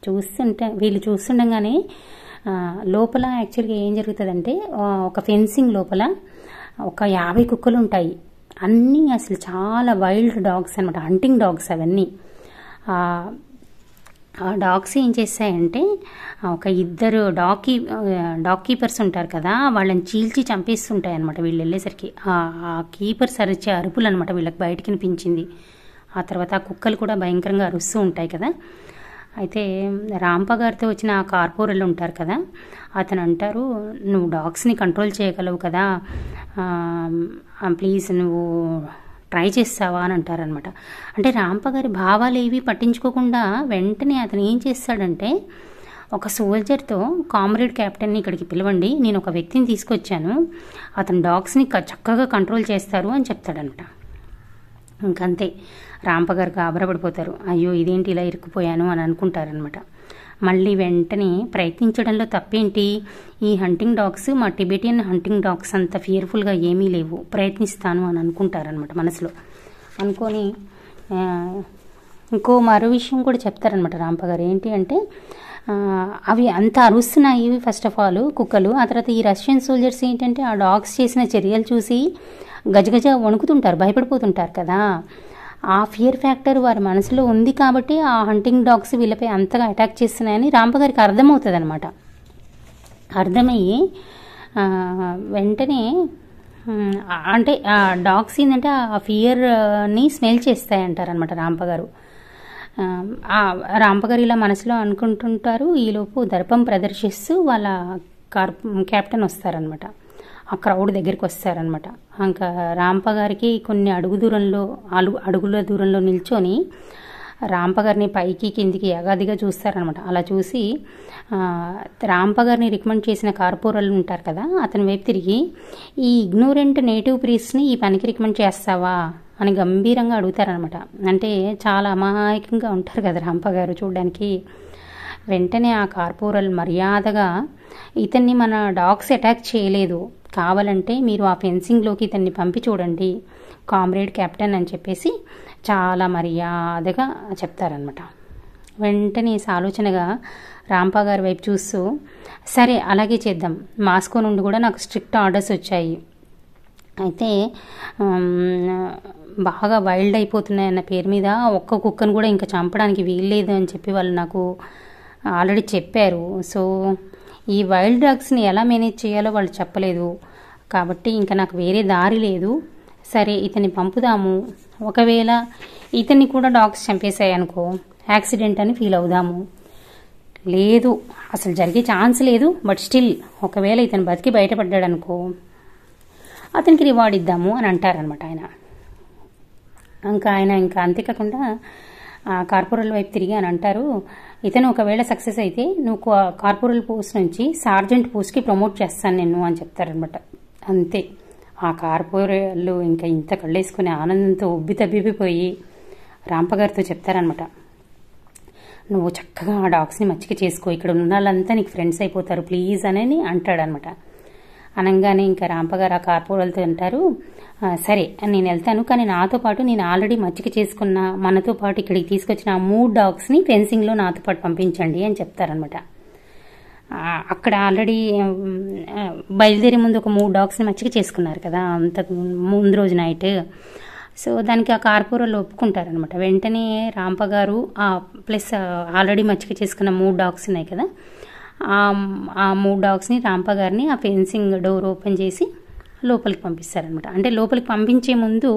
చూస్తుంటే వీళ్ళు చూస్తుండగానే లోపల యాక్చువల్గా ఏం జరుగుతుందంటే ఒక ఫెన్సింగ్ లోపల ఒక యాభై కుక్కలు ఉంటాయి అన్నీ అసలు చాలా వైల్డ్ డాగ్స్ అనమాట హంటింగ్ డాగ్స్ అవన్నీ ఆ డాగ్స్ ఏం చేస్తాయంటే ఒక ఇద్దరు డాకీ డాగ్ కీపర్స్ ఉంటారు కదా వాళ్ళని చీల్చి చంపేస్తుంటాయి అనమాట వీళ్ళు వెళ్ళేసరికి ఆ కీపర్స్ అరిచే అరుపులు అనమాట వీళ్ళకి బయటకి వినిపించింది ఆ తర్వాత ఆ కుక్కలు కూడా భయంకరంగా అరుస్తూ ఉంటాయి కదా అయితే రాంప గారితో వచ్చిన ఆ కార్పొరల్ ఉంటారు కదా అతను అంటారు నువ్వు డాగ్స్ని కంట్రోల్ చేయగలవు కదా ప్లీజ్ నువ్వు ట్రై చేస్తావా అని అంటారనమాట అంటే రాంప గారి భావాలు ఏవి పట్టించుకోకుండా వెంటనే అతను ఏం చేస్తాడంటే ఒక సోల్జర్తో కామ్రేడ్ క్యాప్టెన్ని ఇక్కడికి పిలవండి నేను ఒక వ్యక్తిని తీసుకొచ్చాను అతను డాగ్స్ని చక్కగా కంట్రోల్ చేస్తారు అని చెప్తాడనమాట ఇంకంతే గారు గాబరపడిపోతారు అయ్యో ఇదేంటి ఇలా ఇరుక్కుపోయాను అని అనుకుంటారనమాట మళ్ళీ వెంటనే ప్రయత్నించడంలో తప్పేంటి ఈ హంటింగ్ డాగ్స్ మా టిబెటియన్ హంటింగ్ డాగ్స్ అంత ఫియర్ఫుల్గా ఏమీ లేవు ప్రయత్నిస్తాను అని అనుకుంటారనమాట మనసులో అనుకొని ఇంకో మరో విషయం కూడా చెప్తారనమాట రాంప గారు ఏంటి అంటే అవి అంత అరుస్తున్నాయి ఫస్ట్ ఆఫ్ ఆల్ కుక్కలు ఆ తర్వాత ఈ రష్యన్ సోల్జర్స్ ఏంటంటే ఆ డాగ్స్ చేసిన చర్యలు చూసి గజగజ వణుకుతుంటారు భయపడిపోతుంటారు కదా ఆ ఫియర్ ఫ్యాక్టర్ వారి మనసులో ఉంది కాబట్టి ఆ హంటింగ్ డాగ్స్ వీళ్ళపై అంతగా అటాక్ చేస్తున్నాయని రాంపగారికి అర్థమవుతుంది అనమాట అర్థమయ్యి వెంటనే అంటే ఆ డాగ్స్ ఏంటంటే ఆ ఫియర్ని స్మెల్ చేస్తాయి అంటారనమాట రాంపగారు రాంపగారు ఇలా మనసులో అనుకుంటుంటారు ఈలోపు దర్పం ప్రదర్శిస్తూ వాళ్ళ కార్ కెప్టెన్ వస్తారనమాట ఆ క్రౌడ్ దగ్గరికి వస్తారనమాట ఇంకా రాంప గారికి కొన్ని అడుగు దూరంలో అడుగు అడుగుల దూరంలో నిల్చొని రాంప గారిని పైకి కిందికి యగాదిగా చూస్తారనమాట అలా చూసి రాంప గారిని రికమెండ్ చేసిన కార్పొరలు ఉంటారు కదా అతని వైపు తిరిగి ఈ ఇగ్నోరెంట్ నేటివ్ ప్రీస్ని ఈ పనికి రికమెండ్ చేస్తావా అని గంభీరంగా అడుగుతారనమాట అంటే చాలా అమాయకంగా ఉంటారు కదా రాంప గారు చూడడానికి వెంటనే ఆ కార్పోరల్ మర్యాదగా ఇతన్ని మన డాగ్స్ అటాక్ చేయలేదు కావాలంటే మీరు ఆ ఫెన్సింగ్లోకి ఇతన్ని పంపి చూడండి కామ్రేడ్ కెప్టెన్ అని చెప్పేసి చాలా మర్యాదగా చెప్తారనమాట వెంటనే ఆలోచనగా రాంపా గారి వైపు చూస్తూ సరే అలాగే చేద్దాం మాస్కో నుండి కూడా నాకు స్ట్రిక్ట్ ఆర్డర్స్ వచ్చాయి అయితే బాగా వైల్డ్ అయిపోతున్నాయన్న పేరు మీద ఒక్క కుక్కను కూడా ఇంకా చంపడానికి వీల్లేదు అని చెప్పి వాళ్ళు నాకు ఆల్రెడీ చెప్పారు సో ఈ వైల్డ్ డ్రగ్స్ని ఎలా మేనేజ్ చేయాలో వాళ్ళు చెప్పలేదు కాబట్టి ఇంకా నాకు వేరే దారి లేదు సరే ఇతన్ని పంపుదాము ఒకవేళ ఇతన్ని కూడా డాగ్స్ చంపేశాయి అనుకో యాక్సిడెంట్ అని ఫీల్ అవుదాము లేదు అసలు జరిగే ఛాన్స్ లేదు బట్ స్టిల్ ఒకవేళ ఇతను బతికి బయటపడ్డాడు అనుకో అతనికి రివార్డ్ ఇద్దాము అని అంటారనమాట ఆయన ఇంకా ఆయన ఇంకా అంతేకాకుండా కార్పొరల్ వైపు తిరిగి అని అంటారు ఇతను ఒకవేళ సక్సెస్ అయితే నువ్వు కార్పొరల్ పోస్ట్ నుంచి సార్జెంట్ పోస్ట్కి ప్రమోట్ చేస్తాను నేను అని చెప్తారనమాట అంతే ఆ కార్పొరేళ్ళు ఇంకా ఇంత కళ్ళేసుకునే ఆనందంతో ఉబ్బి తబ్బిపోయి రాంపగారితో చెప్తారనమాట నువ్వు చక్కగా ఆ డాగ్స్ని మచ్చిక చేసుకో ఇక్కడ ఉన్న వాళ్ళంతా నీకు ఫ్రెండ్స్ అయిపోతారు ప్లీజ్ అని అంటాడనమాట అనగానే ఇంకా రాంపగారు ఆ కార్పొరల్తో అంటారు సరే నేను వెళ్తాను కానీ నాతో పాటు నేను ఆల్రెడీ మచ్చిక చేసుకున్న మనతో పాటు ఇక్కడికి తీసుకొచ్చిన ఆ మూడు డాగ్స్ని ఫెన్సింగ్లో నాతో పాటు పంపించండి అని చెప్తారనమాట అక్కడ ఆల్రెడీ బయలుదేరే ముందు ఒక మూడు డాగ్స్ని మచ్చిక చేసుకున్నారు కదా అంత ముందు రోజు నైట్ సో దానికి ఆ కార్పూరలు ఒప్పుకుంటారనమాట వెంటనే రాంప గారు ప్లస్ ఆల్రెడీ మచ్చిక చేసుకున్న మూడు డాగ్స్ ఉన్నాయి కదా ఆ మూడు డాగ్స్ని రాంప గారిని ఆ ఫెన్సింగ్ డోర్ ఓపెన్ చేసి లోపలికి పంపిస్తారనమాట అంటే లోపలికి పంపించే ముందు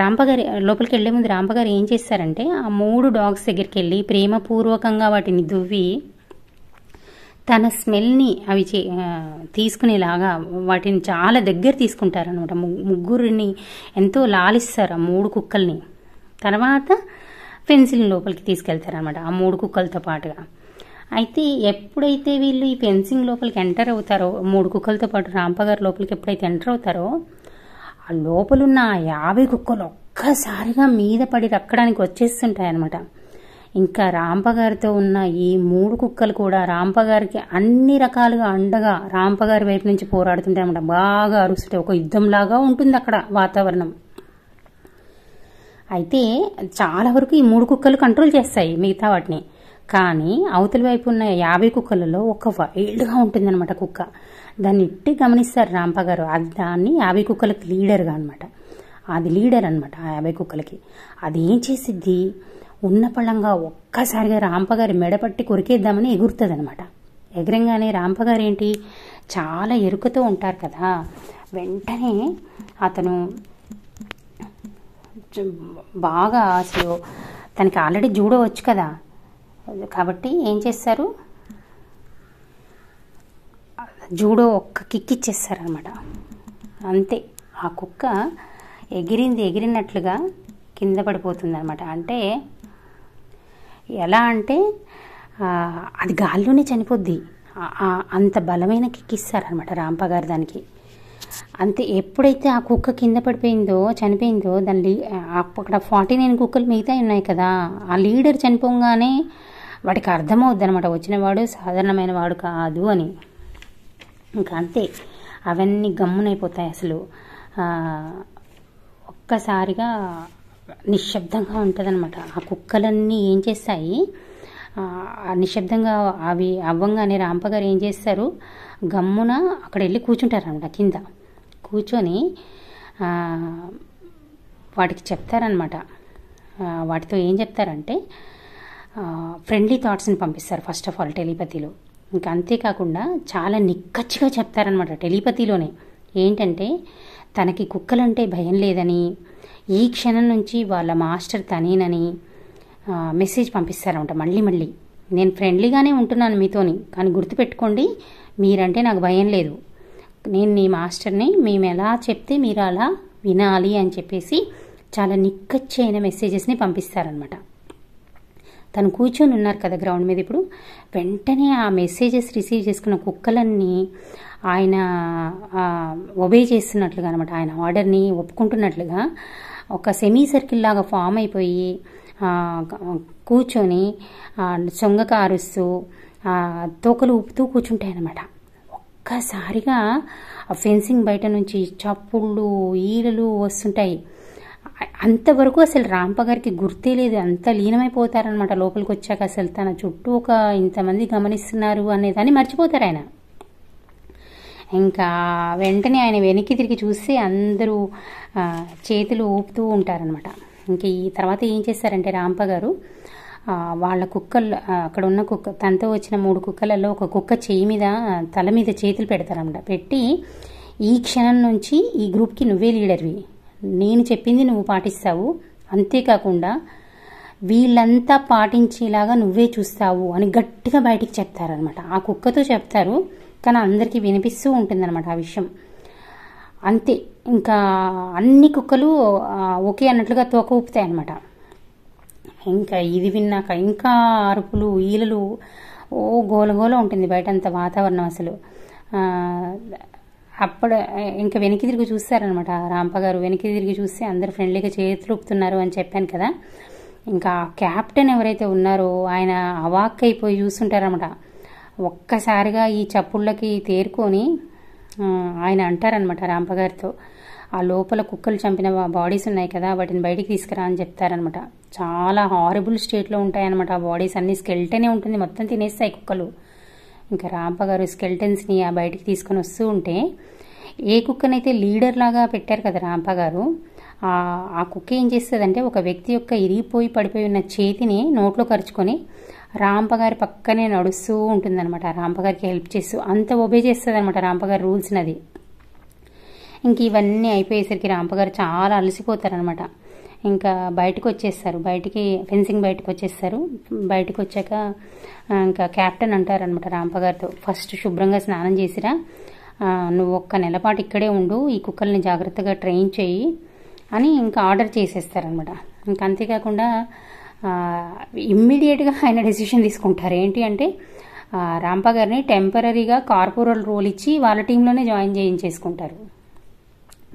రాంపగారి లోపలికి వెళ్లే ముందు రాంపగారు ఏం చేస్తారంటే ఆ మూడు డాగ్స్ దగ్గరికి వెళ్ళి ప్రేమపూర్వకంగా వాటిని దువ్వి తన స్మెల్ని అవి చే తీసుకునేలాగా వాటిని చాలా దగ్గర తీసుకుంటారనమాట ముగ్గురిని ఎంతో లాలిస్తారు ఆ మూడు కుక్కల్ని తర్వాత పెన్సిల్ని లోపలికి తీసుకెళ్తారనమాట ఆ మూడు కుక్కలతో పాటుగా అయితే ఎప్పుడైతే వీళ్ళు ఈ ఫెన్సింగ్ లోపలికి ఎంటర్ అవుతారో మూడు కుక్కలతో పాటు రాంపగారు లోపలికి ఎప్పుడైతే ఎంటర్ అవుతారో ఆ లోపలున్న ఆ యాభై కుక్కలు ఒక్కసారిగా మీద పడి రక్కడానికి వచ్చేస్తుంటాయన్నమాట ఇంకా రాంపగారితో ఉన్న ఈ మూడు కుక్కలు కూడా రాంపగారికి అన్ని రకాలుగా అండగా రాంపగారి వైపు నుంచి పోరాడుతుంటాయన్నమాట బాగా అరుస్తుంటాయి ఒక యుద్ధంలాగా ఉంటుంది అక్కడ వాతావరణం అయితే చాలా వరకు ఈ మూడు కుక్కలు కంట్రోల్ చేస్తాయి మిగతా వాటిని కానీ అవతలి వైపు ఉన్న యాభై కుక్కలలో ఒక వైల్డ్గా ఉంటుందన్నమాట కుక్క దాన్ని ఇట్టి గమనిస్తారు రాంప గారు అది దాన్ని యాభై కుక్కలకి లీడర్గా అనమాట అది లీడర్ అనమాట ఆ యాభై కుక్కలకి అది ఏం చేసిద్ది ఉన్న పళ్ళంగా ఒక్కసారిగా రాంపగారి మెడపట్టి కొరికేద్దామని ఎగురుతుంది అనమాట ఎగరంగానే రాంపగారు ఏంటి చాలా ఎరుకతో ఉంటారు కదా వెంటనే అతను బాగా అసలు తనకి ఆల్రెడీ చూడవచ్చు కదా కాబట్టి ఏం చేస్తారు జూడో ఒక్క కిక్ ఇచ్చేస్తారనమాట అంతే ఆ కుక్క ఎగిరింది ఎగిరినట్లుగా కింద పడిపోతుందనమాట అంటే ఎలా అంటే అది గాల్లోనే చనిపోద్ది అంత బలమైన కిక్ కిక్కిస్తారనమాట రాంపగారు దానికి అంతే ఎప్పుడైతే ఆ కుక్క కింద పడిపోయిందో చనిపోయిందో దాని అక్కడ ఫార్టీ నైన్ కుక్కలు మిగతా ఉన్నాయి కదా ఆ లీడర్ చనిపోగానే వాటికి అనమాట వచ్చినవాడు సాధారణమైన వాడు కాదు అని ఇంకా అంతే అవన్నీ గమ్మునైపోతాయి అసలు ఒక్కసారిగా నిశ్శబ్దంగా ఉంటుందన్నమాట ఆ కుక్కలన్నీ ఏం చేస్తాయి నిశ్శబ్దంగా అవి అవ్వంగానే రాంపగారు ఏం చేస్తారు గమ్మున అక్కడ వెళ్ళి కూర్చుంటారనమాట కింద కూర్చొని వాటికి చెప్తారనమాట వాటితో ఏం చెప్తారంటే ఫ్రెండ్లీ థాట్స్ని పంపిస్తారు ఫస్ట్ ఆఫ్ ఆల్ టెలిపతిలో ఇంకా అంతేకాకుండా చాలా నిక్కచ్చిగా చెప్తారనమాట టెలిపతిలోనే ఏంటంటే తనకి కుక్కలంటే భయం లేదని ఈ క్షణం నుంచి వాళ్ళ మాస్టర్ తనేనని మెసేజ్ పంపిస్తారనమాట మళ్ళీ మళ్ళీ నేను ఫ్రెండ్లీగానే ఉంటున్నాను మీతోని కానీ గుర్తుపెట్టుకోండి మీరంటే నాకు భయం లేదు నేను నీ మాస్టర్ని మేము ఎలా చెప్తే మీరు అలా వినాలి అని చెప్పేసి చాలా నిక్కచ్చైన మెసేజెస్ని పంపిస్తారనమాట తను కూర్చొని ఉన్నారు కదా గ్రౌండ్ మీద ఇప్పుడు వెంటనే ఆ మెసేజెస్ రిసీవ్ చేసుకున్న కుక్కలన్నీ ఆయన ఒబే చేస్తున్నట్లుగా అనమాట ఆయన ఆర్డర్ని ఒప్పుకుంటున్నట్లుగా ఒక సెమీ సర్కిల్ లాగా ఫామ్ అయిపోయి కూర్చొని చొంగ కారుస్తూ తోకలు ఊపుతూ కూర్చుంటాయి అనమాట ఒక్కసారిగా ఆ ఫెన్సింగ్ బయట నుంచి చప్పుళ్ళు ఈలలు వస్తుంటాయి అంతవరకు అసలు రాంప గారికి గుర్తే లేదు అంత లీనమైపోతారనమాట లోపలికి వచ్చాక అసలు తన చుట్టూ ఒక ఇంతమంది గమనిస్తున్నారు అనేదాన్ని మర్చిపోతారు ఆయన ఇంకా వెంటనే ఆయన వెనక్కి తిరిగి చూస్తే అందరూ చేతులు ఊపుతూ ఉంటారనమాట ఇంక ఈ తర్వాత ఏం చేస్తారంటే రాంప గారు వాళ్ళ కుక్కలు అక్కడ ఉన్న కుక్క తనతో వచ్చిన మూడు కుక్కలలో ఒక కుక్క చేయి మీద తల మీద చేతులు పెడతారనమాట పెట్టి ఈ క్షణం నుంచి ఈ గ్రూప్కి నువ్వే లీడర్వి నేను చెప్పింది నువ్వు పాటిస్తావు అంతేకాకుండా వీళ్ళంతా పాటించేలాగా నువ్వే చూస్తావు అని గట్టిగా బయటికి చెప్తారనమాట ఆ కుక్కతో చెప్తారు కానీ అందరికీ వినిపిస్తూ ఉంటుందన్నమాట ఆ విషయం అంతే ఇంకా అన్ని కుక్కలు ఒకే అన్నట్లుగా తోక ఊపుతాయి అనమాట ఇంకా ఇది విన్నాక ఇంకా అరుపులు ఈలలు ఓ గోలగోల ఉంటుంది బయట అంత వాతావరణం అసలు అప్పుడు ఇంకా వెనక్కి తిరిగి చూస్తారనమాట రాంప గారు వెనక్కి తిరిగి చూస్తే అందరు ఫ్రెండ్లీగా చేతులుపుతున్నారు అని చెప్పాను కదా ఇంకా క్యాప్టెన్ ఎవరైతే ఉన్నారో ఆయన అవాక్ అయిపోయి చూస్తుంటారనమాట ఒక్కసారిగా ఈ చప్పుళ్ళకి తేరుకొని ఆయన అంటారనమాట రాంప గారితో ఆ లోపల కుక్కలు చంపిన బాడీస్ ఉన్నాయి కదా వాటిని బయటికి తీసుకురా అని చెప్తారనమాట చాలా హారబుల్ స్టేట్లో ఉంటాయన్నమాట ఆ బాడీస్ అన్ని స్కెల్టనే ఉంటుంది మొత్తం తినేస్తాయి కుక్కలు ఇంకా రాంపగారు స్కెల్టన్స్ని ఆ బయటికి తీసుకొని వస్తూ ఉంటే ఏ కుక్కనైతే లీడర్ లాగా పెట్టారు కదా రాంప గారు ఆ కుక్క ఏం చేస్తుందంటే ఒక వ్యక్తి యొక్క ఇరిగిపోయి పడిపోయి ఉన్న చేతిని నోట్లో ఖర్చుకొని రాంపగారి పక్కనే నడుస్తూ ఉంటుందన్నమాట రాంపగారికి హెల్ప్ చేస్తూ అంత ఒబే చేస్తుందన్నమాట రాంపగారి నది ఇంక ఇవన్నీ అయిపోయేసరికి రాంపగారు చాలా అలసిపోతారనమాట ఇంకా బయటకు వచ్చేస్తారు బయటికి ఫెన్సింగ్ బయటకు వచ్చేస్తారు బయటకు వచ్చాక ఇంకా క్యాప్టెన్ అంటారనమాట అనమాట రాంపగారితో ఫస్ట్ శుభ్రంగా స్నానం చేసిరా నువ్వు ఒక్క నెలపాటు ఇక్కడే ఉండు ఈ కుక్కల్ని జాగ్రత్తగా ట్రైన్ చేయి అని ఇంకా ఆర్డర్ చేసేస్తారనమాట ఇంకా అంతేకాకుండా ఇమ్మీడియట్గా ఆయన డెసిషన్ తీసుకుంటారు ఏంటి అంటే రాంప గారిని టెంపరీగా కార్పొరల్ రోల్ ఇచ్చి వాళ్ళ టీంలోనే జాయిన్ చేయించేసుకుంటారు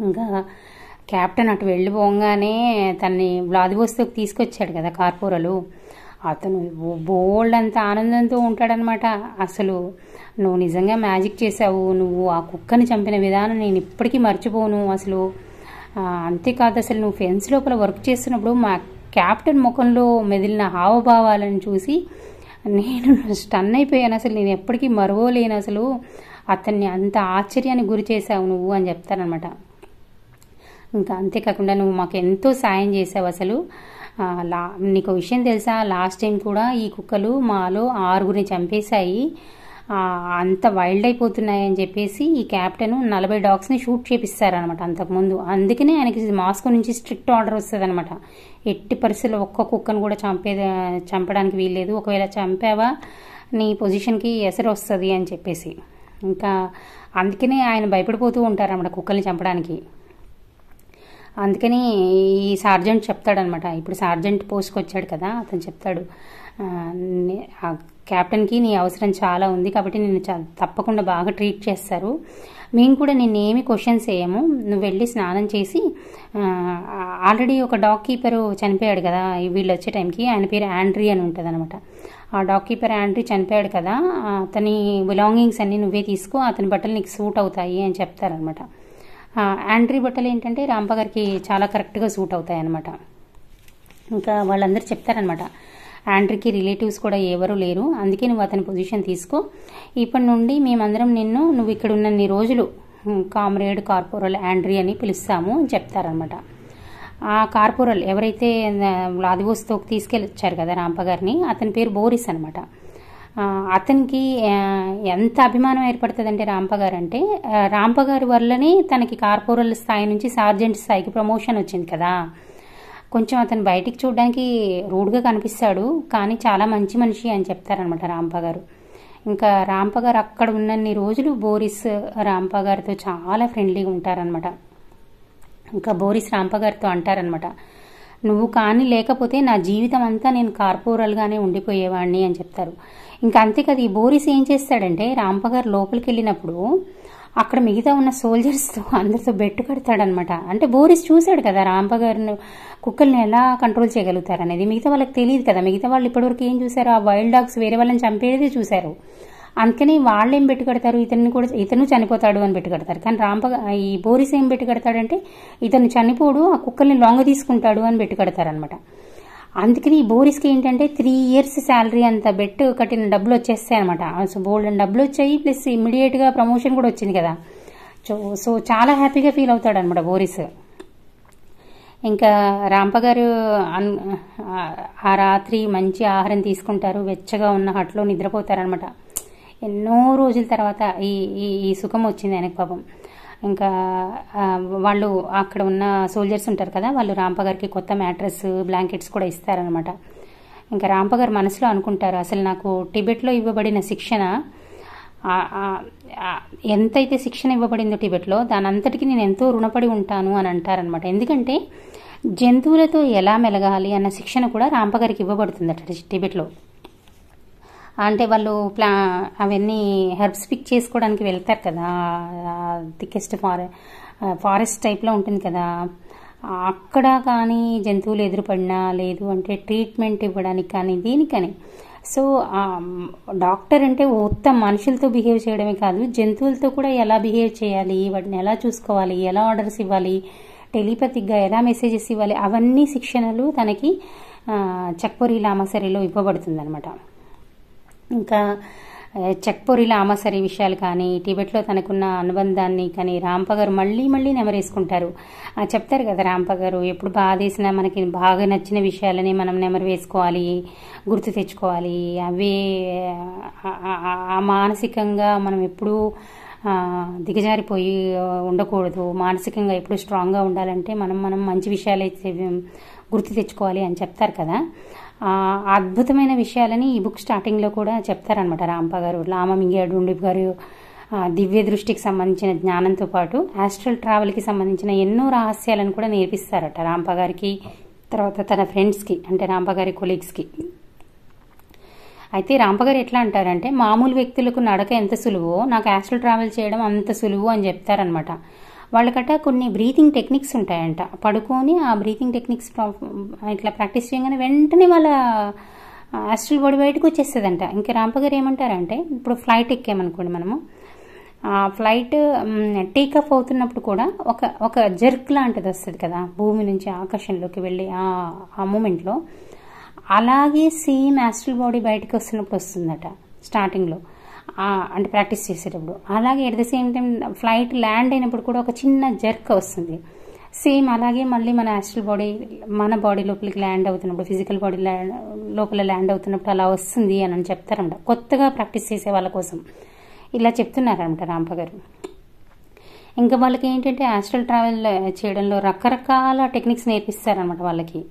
ఇంకా క్యాప్టెన్ అటు వెళ్ళిపోగానే తనని వ్లాదివోస్తోకి తీసుకొచ్చాడు కదా కార్పూరలు అతను బోల్డ్ అంత ఆనందంతో ఉంటాడనమాట అసలు నువ్వు నిజంగా మ్యాజిక్ చేసావు నువ్వు ఆ కుక్కని చంపిన విధానం నేను ఇప్పటికీ మర్చిపోను అసలు అంతేకాదు అసలు నువ్వు ఫెన్స్ లోపల వర్క్ చేస్తున్నప్పుడు మా క్యాప్టెన్ ముఖంలో మెదిలిన హావభావాలను చూసి నేను స్టన్ అయిపోయాను అసలు నేను ఎప్పటికీ మరవలేను అసలు అతన్ని అంత ఆశ్చర్యానికి గురి చేశావు నువ్వు అని చెప్తానమాట ఇంకా అంతేకాకుండా నువ్వు మాకు ఎంతో సాయం చేసావు అసలు లా నీకు విషయం తెలుసా లాస్ట్ టైం కూడా ఈ కుక్కలు మాలో ఆరుగురిని చంపేశాయి అంత వైల్డ్ అయిపోతున్నాయని చెప్పేసి ఈ క్యాప్టెన్ నలభై డాగ్స్ని షూట్ చేపిస్తారనమాట అంతకుముందు అందుకనే ఆయనకి మాస్క్ నుంచి స్ట్రిక్ట్ ఆర్డర్ వస్తుంది అనమాట ఎట్టి పరిస్థితుల్లో ఒక్క కుక్కను కూడా చంపే చంపడానికి వీల్లేదు ఒకవేళ చంపావా నీ పొజిషన్కి ఎసరు వస్తుంది అని చెప్పేసి ఇంకా అందుకనే ఆయన భయపడిపోతూ ఉంటారనమాట కుక్కల్ని చంపడానికి అందుకని ఈ సార్జెంట్ చెప్తాడనమాట ఇప్పుడు సార్జెంట్ పోస్ట్కి వచ్చాడు కదా అతను చెప్తాడు క్యాప్టెన్కి నీ అవసరం చాలా ఉంది కాబట్టి నేను తప్పకుండా బాగా ట్రీట్ చేస్తారు మేము కూడా నిన్నేమి క్వశ్చన్స్ వేయము నువ్వు వెళ్ళి స్నానం చేసి ఆల్రెడీ ఒక డాగ్ కీపర్ చనిపోయాడు కదా వీళ్ళు వచ్చే టైంకి ఆయన పేరు యాండ్రీ అని ఉంటుంది అనమాట ఆ డాగ్ కీపర్ యాండ్రీ చనిపోయాడు కదా అతని బిలాంగింగ్స్ అన్నీ నువ్వే తీసుకో అతని బట్టలు నీకు సూట్ అవుతాయి అని చెప్తారనమాట ఆండ్రీ బట్టలు ఏంటంటే రాంప గారికి చాలా కరెక్ట్గా సూట్ అవుతాయి అనమాట ఇంకా వాళ్ళందరూ చెప్తారనమాట ఆండ్రీకి రిలేటివ్స్ కూడా ఎవరు లేరు అందుకే నువ్వు అతని పొజిషన్ తీసుకో ఇప్పటి నుండి మేమందరం నిన్ను నువ్వు ఇక్కడ ఉన్నన్ని రోజులు కామ్రేడ్ కార్పొరల్ యాండ్రీ అని పిలుస్తాము అని చెప్తారనమాట ఆ కార్పొరల్ ఎవరైతే వ్లాదివోస్తోకి తీసుకెళ్ళొచ్చారు కదా రాంప గారిని అతని పేరు బోరిస్ అనమాట అతనికి ఎంత అభిమానం ఏర్పడుతుంది అంటే రాంపగారు అంటే రాంపగారు వల్లనే తనకి కార్పొరల్ స్థాయి నుంచి సార్జెంట్ స్థాయికి ప్రమోషన్ వచ్చింది కదా కొంచెం అతను బయటికి చూడడానికి రూడ్గా కనిపిస్తాడు కానీ చాలా మంచి మనిషి అని చెప్తారనమాట రాంప గారు ఇంకా రాంప గారు అక్కడ ఉన్నన్ని రోజులు బోరిస్ రాంప గారితో చాలా ఫ్రెండ్లీగా ఉంటారనమాట ఇంకా బోరిస్ రాంప గారితో అంటారనమాట నువ్వు కానీ లేకపోతే నా జీవితం అంతా నేను కార్పొరల్గానే ఉండిపోయేవాడిని అని చెప్తారు ఇంకా అంతేకాదు ఈ బోరీస్ ఏం చేస్తాడంటే రాంపగారు లోపలికి వెళ్ళినప్పుడు అక్కడ మిగతా ఉన్న సోల్జర్స్తో అందరితో బెట్టు కడతాడనమాట అంటే బోరిస్ చూశాడు కదా రాంపగారిని కుక్కల్ని ఎలా కంట్రోల్ చేయగలుగుతారు అనేది మిగతా వాళ్ళకి తెలియదు కదా మిగతా వాళ్ళు ఇప్పటివరకు ఏం చూశారు ఆ వైల్డ్ డాగ్స్ వేరే వాళ్ళని చంపేదే చూశారు అందుకని వాళ్ళు ఏం పెట్టు కడతారు ఇతన్ని కూడా ఇతను చనిపోతాడు అని పెట్టు కడతారు కానీ రాంపగ ఈ బోరిస్ ఏం పెట్టు కడతాడంటే ఇతను చనిపోడు ఆ కుక్కల్ని లాంగ్ తీసుకుంటాడు అని కడతారు అనమాట అందుకని ఈ బోరిస్కి ఏంటంటే త్రీ ఇయర్స్ శాలరీ అంత బెట్ కట్టిన డబ్బులు వచ్చేస్తాయి అనమాట సో బోల్డ్ డబ్బులు వచ్చాయి ప్లస్ ఇమ్మీడియట్గా ప్రమోషన్ కూడా వచ్చింది కదా సో సో చాలా హ్యాపీగా ఫీల్ అవుతాడు అనమాట బోరిస్ ఇంకా రాంప గారు ఆ రాత్రి మంచి ఆహారం తీసుకుంటారు వెచ్చగా ఉన్న హట్లో నిద్రపోతారనమాట ఎన్నో రోజుల తర్వాత ఈ ఈ సుఖం వచ్చింది ఆయనకు పాపం ఇంకా వాళ్ళు అక్కడ ఉన్న సోల్జర్స్ ఉంటారు కదా వాళ్ళు రాంపగారికి కొత్త మ్యాట్రెస్ బ్లాంకెట్స్ కూడా ఇస్తారనమాట ఇంకా రాంపగారు మనసులో అనుకుంటారు అసలు నాకు టిబెట్లో ఇవ్వబడిన శిక్షణ ఎంతైతే శిక్షణ ఇవ్వబడిందో టిబెట్లో దాని అంతటికి నేను ఎంతో రుణపడి ఉంటాను అని అంటారనమాట ఎందుకంటే జంతువులతో ఎలా మెలగాలి అన్న శిక్షణ కూడా రాంపగారికి ఇవ్వబడుతుందట టిబెట్లో అంటే వాళ్ళు ప్లా అవన్నీ హెర్బ్స్ పిక్ చేసుకోవడానికి వెళ్తారు కదా థికెస్ట్ ఫారె ఫారెస్ట్ టైప్లో ఉంటుంది కదా అక్కడ కానీ జంతువులు ఎదురుపడినా లేదు అంటే ట్రీట్మెంట్ ఇవ్వడానికి కానీ దీనికని సో డాక్టర్ అంటే ఉత్త మనుషులతో బిహేవ్ చేయడమే కాదు జంతువులతో కూడా ఎలా బిహేవ్ చేయాలి వాటిని ఎలా చూసుకోవాలి ఎలా ఆర్డర్స్ ఇవ్వాలి టెలిపతిక్గా ఎలా మెసేజెస్ ఇవ్వాలి అవన్నీ శిక్షణలు తనకి చక్పూరి ఇవ్వబడుతుంది అనమాట ఇంకా చెక్పూరిలో ఆమాసరి విషయాలు కానీ టిబెట్లో తనకున్న అనుబంధాన్ని కానీ రాంపగారు మళ్ళీ మళ్ళీ నెమరేసుకుంటారు చెప్తారు కదా రాంపగారు ఎప్పుడు బాధేసినా మనకి బాగా నచ్చిన విషయాలని మనం నెమరు వేసుకోవాలి గుర్తు తెచ్చుకోవాలి అవే మానసికంగా మనం ఎప్పుడూ దిగజారిపోయి ఉండకూడదు మానసికంగా ఎప్పుడు స్ట్రాంగ్గా ఉండాలంటే మనం మనం మంచి విషయాలైతే గుర్తు తెచ్చుకోవాలి అని చెప్తారు కదా అద్భుతమైన విషయాలని ఈ బుక్ స్టార్టింగ్లో కూడా చెప్తారనమాట రాంప గారు లామ మింగేడు గారు దివ్య దృష్టికి సంబంధించిన జ్ఞానంతో పాటు యాస్ట్రల్ ట్రావెల్కి సంబంధించిన ఎన్నో రహస్యాలను కూడా నేర్పిస్తారట రాంప గారికి తర్వాత తన ఫ్రెండ్స్కి అంటే రాంప గారి కొలీగ్స్కి అయితే రాంప గారు ఎట్లా అంటారంటే మామూలు వ్యక్తులకు నడక ఎంత సులువో నాకు యాస్ట్రల్ ట్రావెల్ చేయడం అంత సులువు అని చెప్తారనమాట వాళ్ళకట కొన్ని బ్రీతింగ్ టెక్నిక్స్ ఉంటాయంట పడుకొని ఆ బ్రీతింగ్ టెక్నిక్స్ ఇట్లా ప్రాక్టీస్ చేయగానే వెంటనే వాళ్ళ యాస్ట్రల్ బాడీ బయటకు వచ్చేస్తుందంట ఇంకా రాంపగారు ఏమంటారంటే ఇప్పుడు ఫ్లైట్ ఎక్కామనుకోండి మనము ఆ ఫ్లైట్ టేకాఫ్ అవుతున్నప్పుడు కూడా ఒక ఒక జర్క్ లాంటిది వస్తుంది కదా భూమి నుంచి ఆకాశంలోకి వెళ్ళి ఆ మూమెంట్లో అలాగే సేమ్ యాస్ట్రల్ బాడీ బయటకు వస్తున్నప్పుడు వస్తుందట స్టార్టింగ్లో అంటే ప్రాక్టీస్ చేసేటప్పుడు అలాగే at the same time flight land అయినప్పుడు కూడా ఒక చిన్న జర్క్ వస్తుంది సేమ్ అలాగే మళ్ళీ మన యాస్ట్రల్ బాడీ మన బాడీ లోపలికి ల్యాండ్ అవుతున్నప్పుడు ఫిజికల్ బాడీ ల్యాండ్ లోపల ల్యాండ్ అవుతున్నప్పుడు అలా వస్తుంది అని చెప్తారంట కొత్తగా ప్రాక్టీస్ చేసే వాళ్ళ కోసం ఇలా చెప్తున్నారనమాట రాంప గారు ఇంకా వాళ్ళకి ఏంటంటే యాస్ట్రల్ ట్రావెల్ చేయడంలో రకరకాల టెక్నిక్స్ నేర్పిస్తారనమాట వాళ్ళకి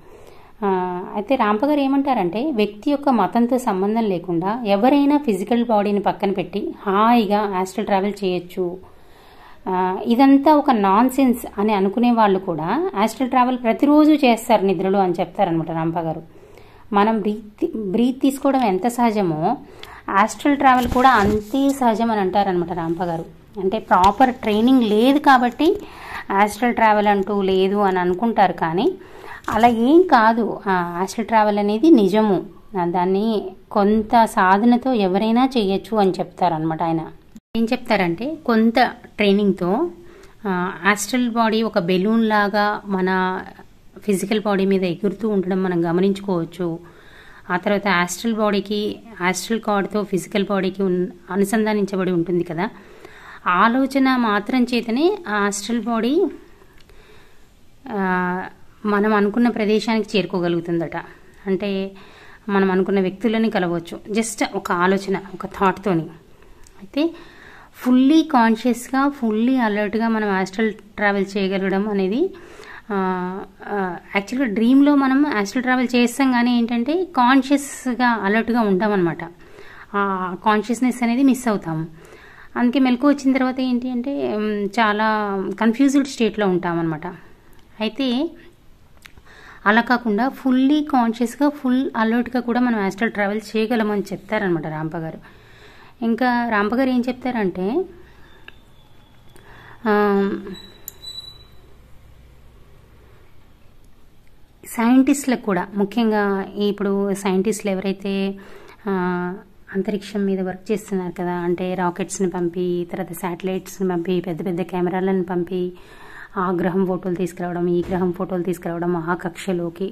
అయితే రాంప గారు ఏమంటారంటే వ్యక్తి యొక్క మతంతో సంబంధం లేకుండా ఎవరైనా ఫిజికల్ బాడీని పక్కన పెట్టి హాయిగా ఆస్ట్రల్ ట్రావెల్ చేయొచ్చు ఇదంతా ఒక నాన్ సెన్స్ అని అనుకునే వాళ్ళు కూడా ఆస్ట్రల్ ట్రావెల్ ప్రతిరోజు చేస్తారు నిద్రలో అని చెప్తారనమాట రాంప గారు మనం బ్రీత్ బ్రీత్ తీసుకోవడం ఎంత సహజమో ఆస్ట్రల్ ట్రావెల్ కూడా అంతే సహజం అని అంటారనమాట రాంప గారు అంటే ప్రాపర్ ట్రైనింగ్ లేదు కాబట్టి ఆస్ట్రల్ ట్రావెల్ అంటూ లేదు అని అనుకుంటారు కానీ అలా ఏం కాదు ఆస్ట్రల్ ట్రావెల్ అనేది నిజము దాన్ని కొంత సాధనతో ఎవరైనా చేయొచ్చు అని చెప్తారనమాట ఆయన ఏం చెప్తారంటే కొంత ట్రైనింగ్తో ఆస్ట్రల్ బాడీ ఒక బెలూన్ లాగా మన ఫిజికల్ బాడీ మీద ఎగురుతూ ఉండడం మనం గమనించుకోవచ్చు ఆ తర్వాత ఆస్ట్రల్ బాడీకి ఆస్ట్రల్ కార్డ్తో ఫిజికల్ బాడీకి అనుసంధానించబడి ఉంటుంది కదా ఆలోచన మాత్రం చేతనే ఆస్ట్రల్ బాడీ మనం అనుకున్న ప్రదేశానికి చేరుకోగలుగుతుందట అంటే మనం అనుకున్న వ్యక్తులని కలవచ్చు జస్ట్ ఒక ఆలోచన ఒక థాట్తోని అయితే ఫుల్లీ కాన్షియస్గా ఫుల్లీ అలర్ట్గా మనం యాస్ట్రల్ ట్రావెల్ చేయగలగడం అనేది యాక్చువల్గా డ్రీమ్లో మనం యాస్ట్రల్ ట్రావెల్ చేస్తాం కానీ ఏంటంటే కాన్షియస్గా అలర్ట్గా ఉంటామన్నమాట కాన్షియస్నెస్ అనేది మిస్ అవుతాము అందుకే మెలకు వచ్చిన తర్వాత ఏంటి అంటే చాలా కన్ఫ్యూజ్డ్ స్టేట్లో ఉంటామన్నమాట అయితే అలా కాకుండా ఫుల్లీ కాన్షియస్గా ఫుల్ అలర్ట్గా కూడా మనం యాస్ట్రల్ ట్రావెల్ చేయగలమని చెప్తారనమాట రాంప గారు ఇంకా రాంప గారు ఏం చెప్తారంటే సైంటిస్ట్లకు కూడా ముఖ్యంగా ఇప్పుడు సైంటిస్టులు ఎవరైతే అంతరిక్షం మీద వర్క్ చేస్తున్నారు కదా అంటే రాకెట్స్ని పంపి తర్వాత శాటిలైట్స్ని పంపి పెద్ద పెద్ద కెమెరాలను పంపి ఆ గ్రహం ఫోటోలు తీసుకురావడం ఈ గ్రహం ఫోటోలు తీసుకురావడం ఆ కక్షలోకి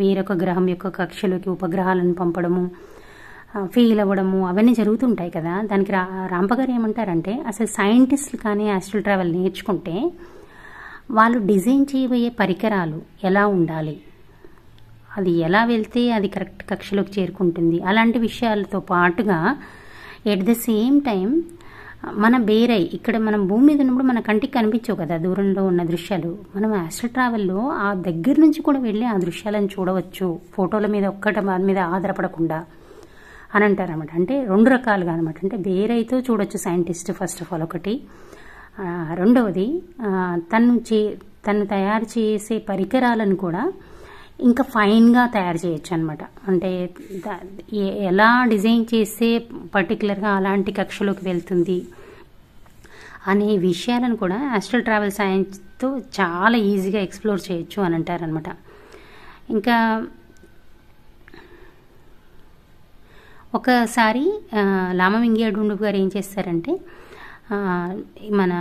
వేరొక గ్రహం యొక్క కక్షలోకి ఉపగ్రహాలను పంపడము ఫెయిల్ అవ్వడము అవన్నీ జరుగుతుంటాయి కదా దానికి రా రాంపగారు ఏమంటారంటే అసలు సైంటిస్టులు కానీ ఆస్ట్రల్ ట్రావెల్ నేర్చుకుంటే వాళ్ళు డిజైన్ చేయబోయే పరికరాలు ఎలా ఉండాలి అది ఎలా వెళ్తే అది కరెక్ట్ కక్షలోకి చేరుకుంటుంది అలాంటి విషయాలతో పాటుగా ఎట్ ద సేమ్ టైం మన బేరై ఇక్కడ మనం భూమి మీద ఉన్నప్పుడు మన కంటికి కనిపించవు కదా దూరంలో ఉన్న దృశ్యాలు మనం యాస్ట్రల్ ట్రావెల్లో ఆ దగ్గర నుంచి కూడా వెళ్ళి ఆ దృశ్యాలను చూడవచ్చు ఫోటోల మీద ఒక్కట దాని మీద ఆధారపడకుండా అని అంటారన్నమాట అంటే రెండు రకాలుగా అనమాట అంటే బేరైతో చూడవచ్చు సైంటిస్ట్ ఫస్ట్ ఆఫ్ ఆల్ ఒకటి రెండవది తను చే తను తయారు చేసే పరికరాలను కూడా ఇంకా ఫైన్గా తయారు చేయొచ్చు అనమాట అంటే ఎలా డిజైన్ చేస్తే పర్టికులర్గా అలాంటి కక్షలోకి వెళ్తుంది అనే విషయాలను కూడా ఆస్ట్రల్ ట్రావెల్ సైన్స్తో చాలా ఈజీగా ఎక్స్ప్లోర్ చేయొచ్చు అని అంటారనమాట ఇంకా ఒకసారి లామవింగియాడుండు గారు ఏం చేస్తారంటే మన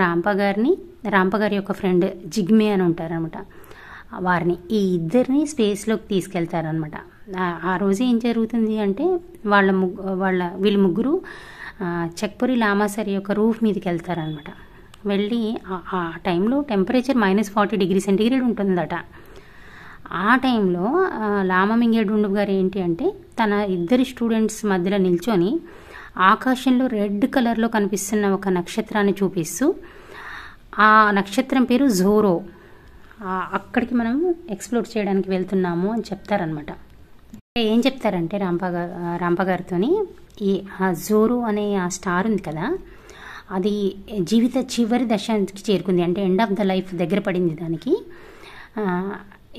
రాంప గారిని రాంప గారి యొక్క ఫ్రెండ్ జిగ్మే అని ఉంటారనమాట వారిని ఈ ఇద్దరిని స్పేస్లోకి తీసుకెళ్తారనమాట ఆ రోజు ఏం జరుగుతుంది అంటే వాళ్ళ ముగ్గు వాళ్ళ వీళ్ళు ముగ్గురు చెక్పురి లామాసరి యొక్క రూఫ్ మీదకి వెళ్తారనమాట వెళ్ళి ఆ టైంలో temperature minus forty degree centigrade ఉంటుందట ఆ టైంలో లామమింగేడుండు గారు ఏంటి అంటే తన ఇద్దరి స్టూడెంట్స్ మధ్యలో నిల్చొని ఆకాశంలో రెడ్ కలర్లో కనిపిస్తున్న ఒక నక్షత్రాన్ని చూపిస్తూ ఆ నక్షత్రం పేరు జోరో అక్కడికి మనం ఎక్స్ప్లోర్ చేయడానికి వెళ్తున్నాము అని చెప్తారనమాట ఏం చెప్తారంటే రాంప గారు రాంప గారితో ఈ ఆ జోరు అనే ఆ స్టార్ ఉంది కదా అది జీవిత చివరి దశానికి చేరుకుంది అంటే ఎండ్ ఆఫ్ ద లైఫ్ దగ్గర పడింది దానికి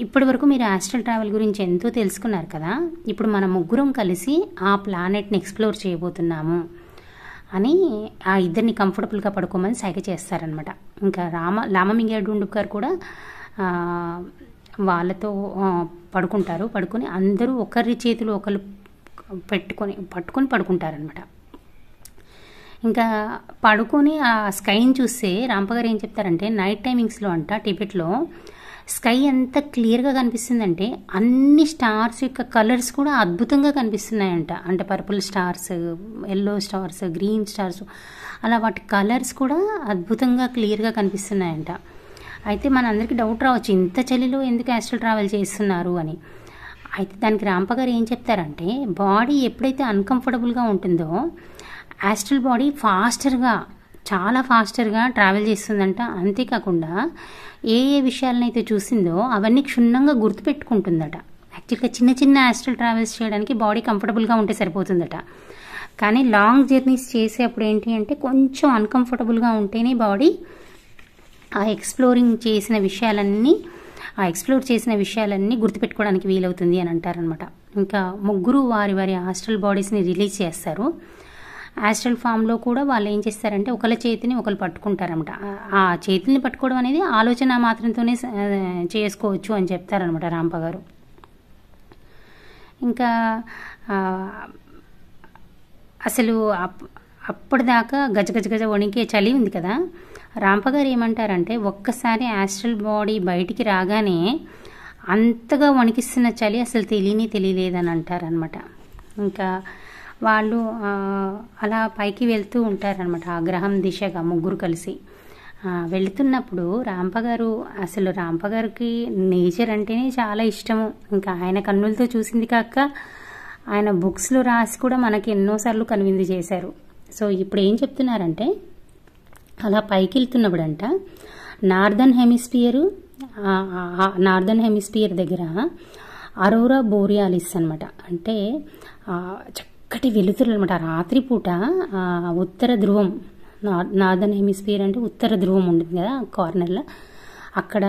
ఇప్పటి వరకు మీరు ఆస్ట్రల్ ట్రావెల్ గురించి ఎంతో తెలుసుకున్నారు కదా ఇప్పుడు మన ముగ్గురం కలిసి ఆ ప్లానెట్ని ఎక్స్ప్లోర్ చేయబోతున్నాము అని ఆ ఇద్దరిని కంఫర్టబుల్గా పడుకోమని సైగ చేస్తారనమాట ఇంకా రామ రామమింగేడు ఉండుప్ గారు కూడా వాళ్ళతో పడుకుంటారు పడుకుని అందరూ ఒకరి చేతులు ఒకరు పెట్టుకొని పట్టుకొని పడుకుంటారనమాట ఇంకా పడుకొని ఆ స్కైని చూస్తే రాంపగారు ఏం చెప్తారంటే నైట్ టైమింగ్స్లో అంట టిబెట్లో స్కై ఎంత క్లియర్గా కనిపిస్తుందంటే అన్ని స్టార్స్ యొక్క కలర్స్ కూడా అద్భుతంగా కనిపిస్తున్నాయంట అంటే purple stars yellow stars green stars అలా వాటి కలర్స్ కూడా అద్భుతంగా క్లియర్గా కనిపిస్తున్నాయంట అయితే మనందరికీ డౌట్ రావచ్చు ఇంత చలిలో ఎందుకు యాస్ట్రల్ ట్రావెల్ చేస్తున్నారు అని అయితే దానికి రాంపగారు ఏం చెప్తారంటే బాడీ ఎప్పుడైతే అన్కంఫర్టబుల్గా ఉంటుందో యాస్ట్రల్ బాడీ ఫాస్టర్గా చాలా ఫాస్టర్గా ట్రావెల్ చేస్తుందంట అంతేకాకుండా ఏ ఏ విషయాలనైతే చూసిందో అవన్నీ క్షుణ్ణంగా గుర్తుపెట్టుకుంటుందట యాక్చువల్గా చిన్న చిన్న యాస్ట్రల్ ట్రావెల్స్ చేయడానికి బాడీ కంఫర్టబుల్గా ఉంటే సరిపోతుందట కానీ లాంగ్ జర్నీస్ చేసేప్పుడు ఏంటి అంటే కొంచెం అన్కంఫర్టబుల్గా ఉంటేనే బాడీ ఆ ఎక్స్ప్లోరింగ్ చేసిన విషయాలన్నీ ఆ ఎక్స్ప్లోర్ చేసిన విషయాలన్నీ గుర్తుపెట్టుకోవడానికి వీలవుతుంది అని అంటారనమాట ఇంకా ముగ్గురు వారి వారి హాస్టల్ బాడీస్ని రిలీజ్ చేస్తారు ఆస్ట్రల్ ఫామ్లో కూడా వాళ్ళు ఏం చేస్తారంటే ఒకళ్ళ చేతిని ఒకళ్ళు పట్టుకుంటారనమాట ఆ చేతిని పట్టుకోవడం అనేది ఆలోచన మాత్రంతోనే చేసుకోవచ్చు అని చెప్తారనమాట రాంప గారు ఇంకా అసలు అప్పటిదాకా గజగజ గజ వణికే చలి ఉంది కదా రాంపగారు ఏమంటారంటే ఒక్కసారి యాస్ట్రల్ బాడీ బయటికి రాగానే అంతగా వణికిస్తున్న చలి అసలు తెలియని తెలియలేదని అంటారనమాట ఇంకా వాళ్ళు అలా పైకి వెళ్తూ ఉంటారనమాట ఆ గ్రహం దిశగా ముగ్గురు కలిసి వెళుతున్నప్పుడు రాంపగారు అసలు రాంపగారికి నేచర్ అంటేనే చాలా ఇష్టము ఇంకా ఆయన కన్నులతో చూసింది కాక ఆయన బుక్స్లో రాసి కూడా మనకి ఎన్నోసార్లు కనువిందు చేశారు సో ఇప్పుడు ఏం చెప్తున్నారంటే అలా పైకి వెళ్తున్నప్పుడంట నార్దర్న్ హెమిస్పియరు నార్దర్న్ హెమిస్పియర్ దగ్గర అరోరా బోరియాలిస్ అనమాట అంటే చక్కటి వెలుతురు అనమాట రాత్రిపూట ఉత్తర ధ్రువం నార్దర్న్ హెమిస్పియర్ అంటే ఉత్తర ధ్రువం ఉంటుంది కదా కార్నర్లో అక్కడ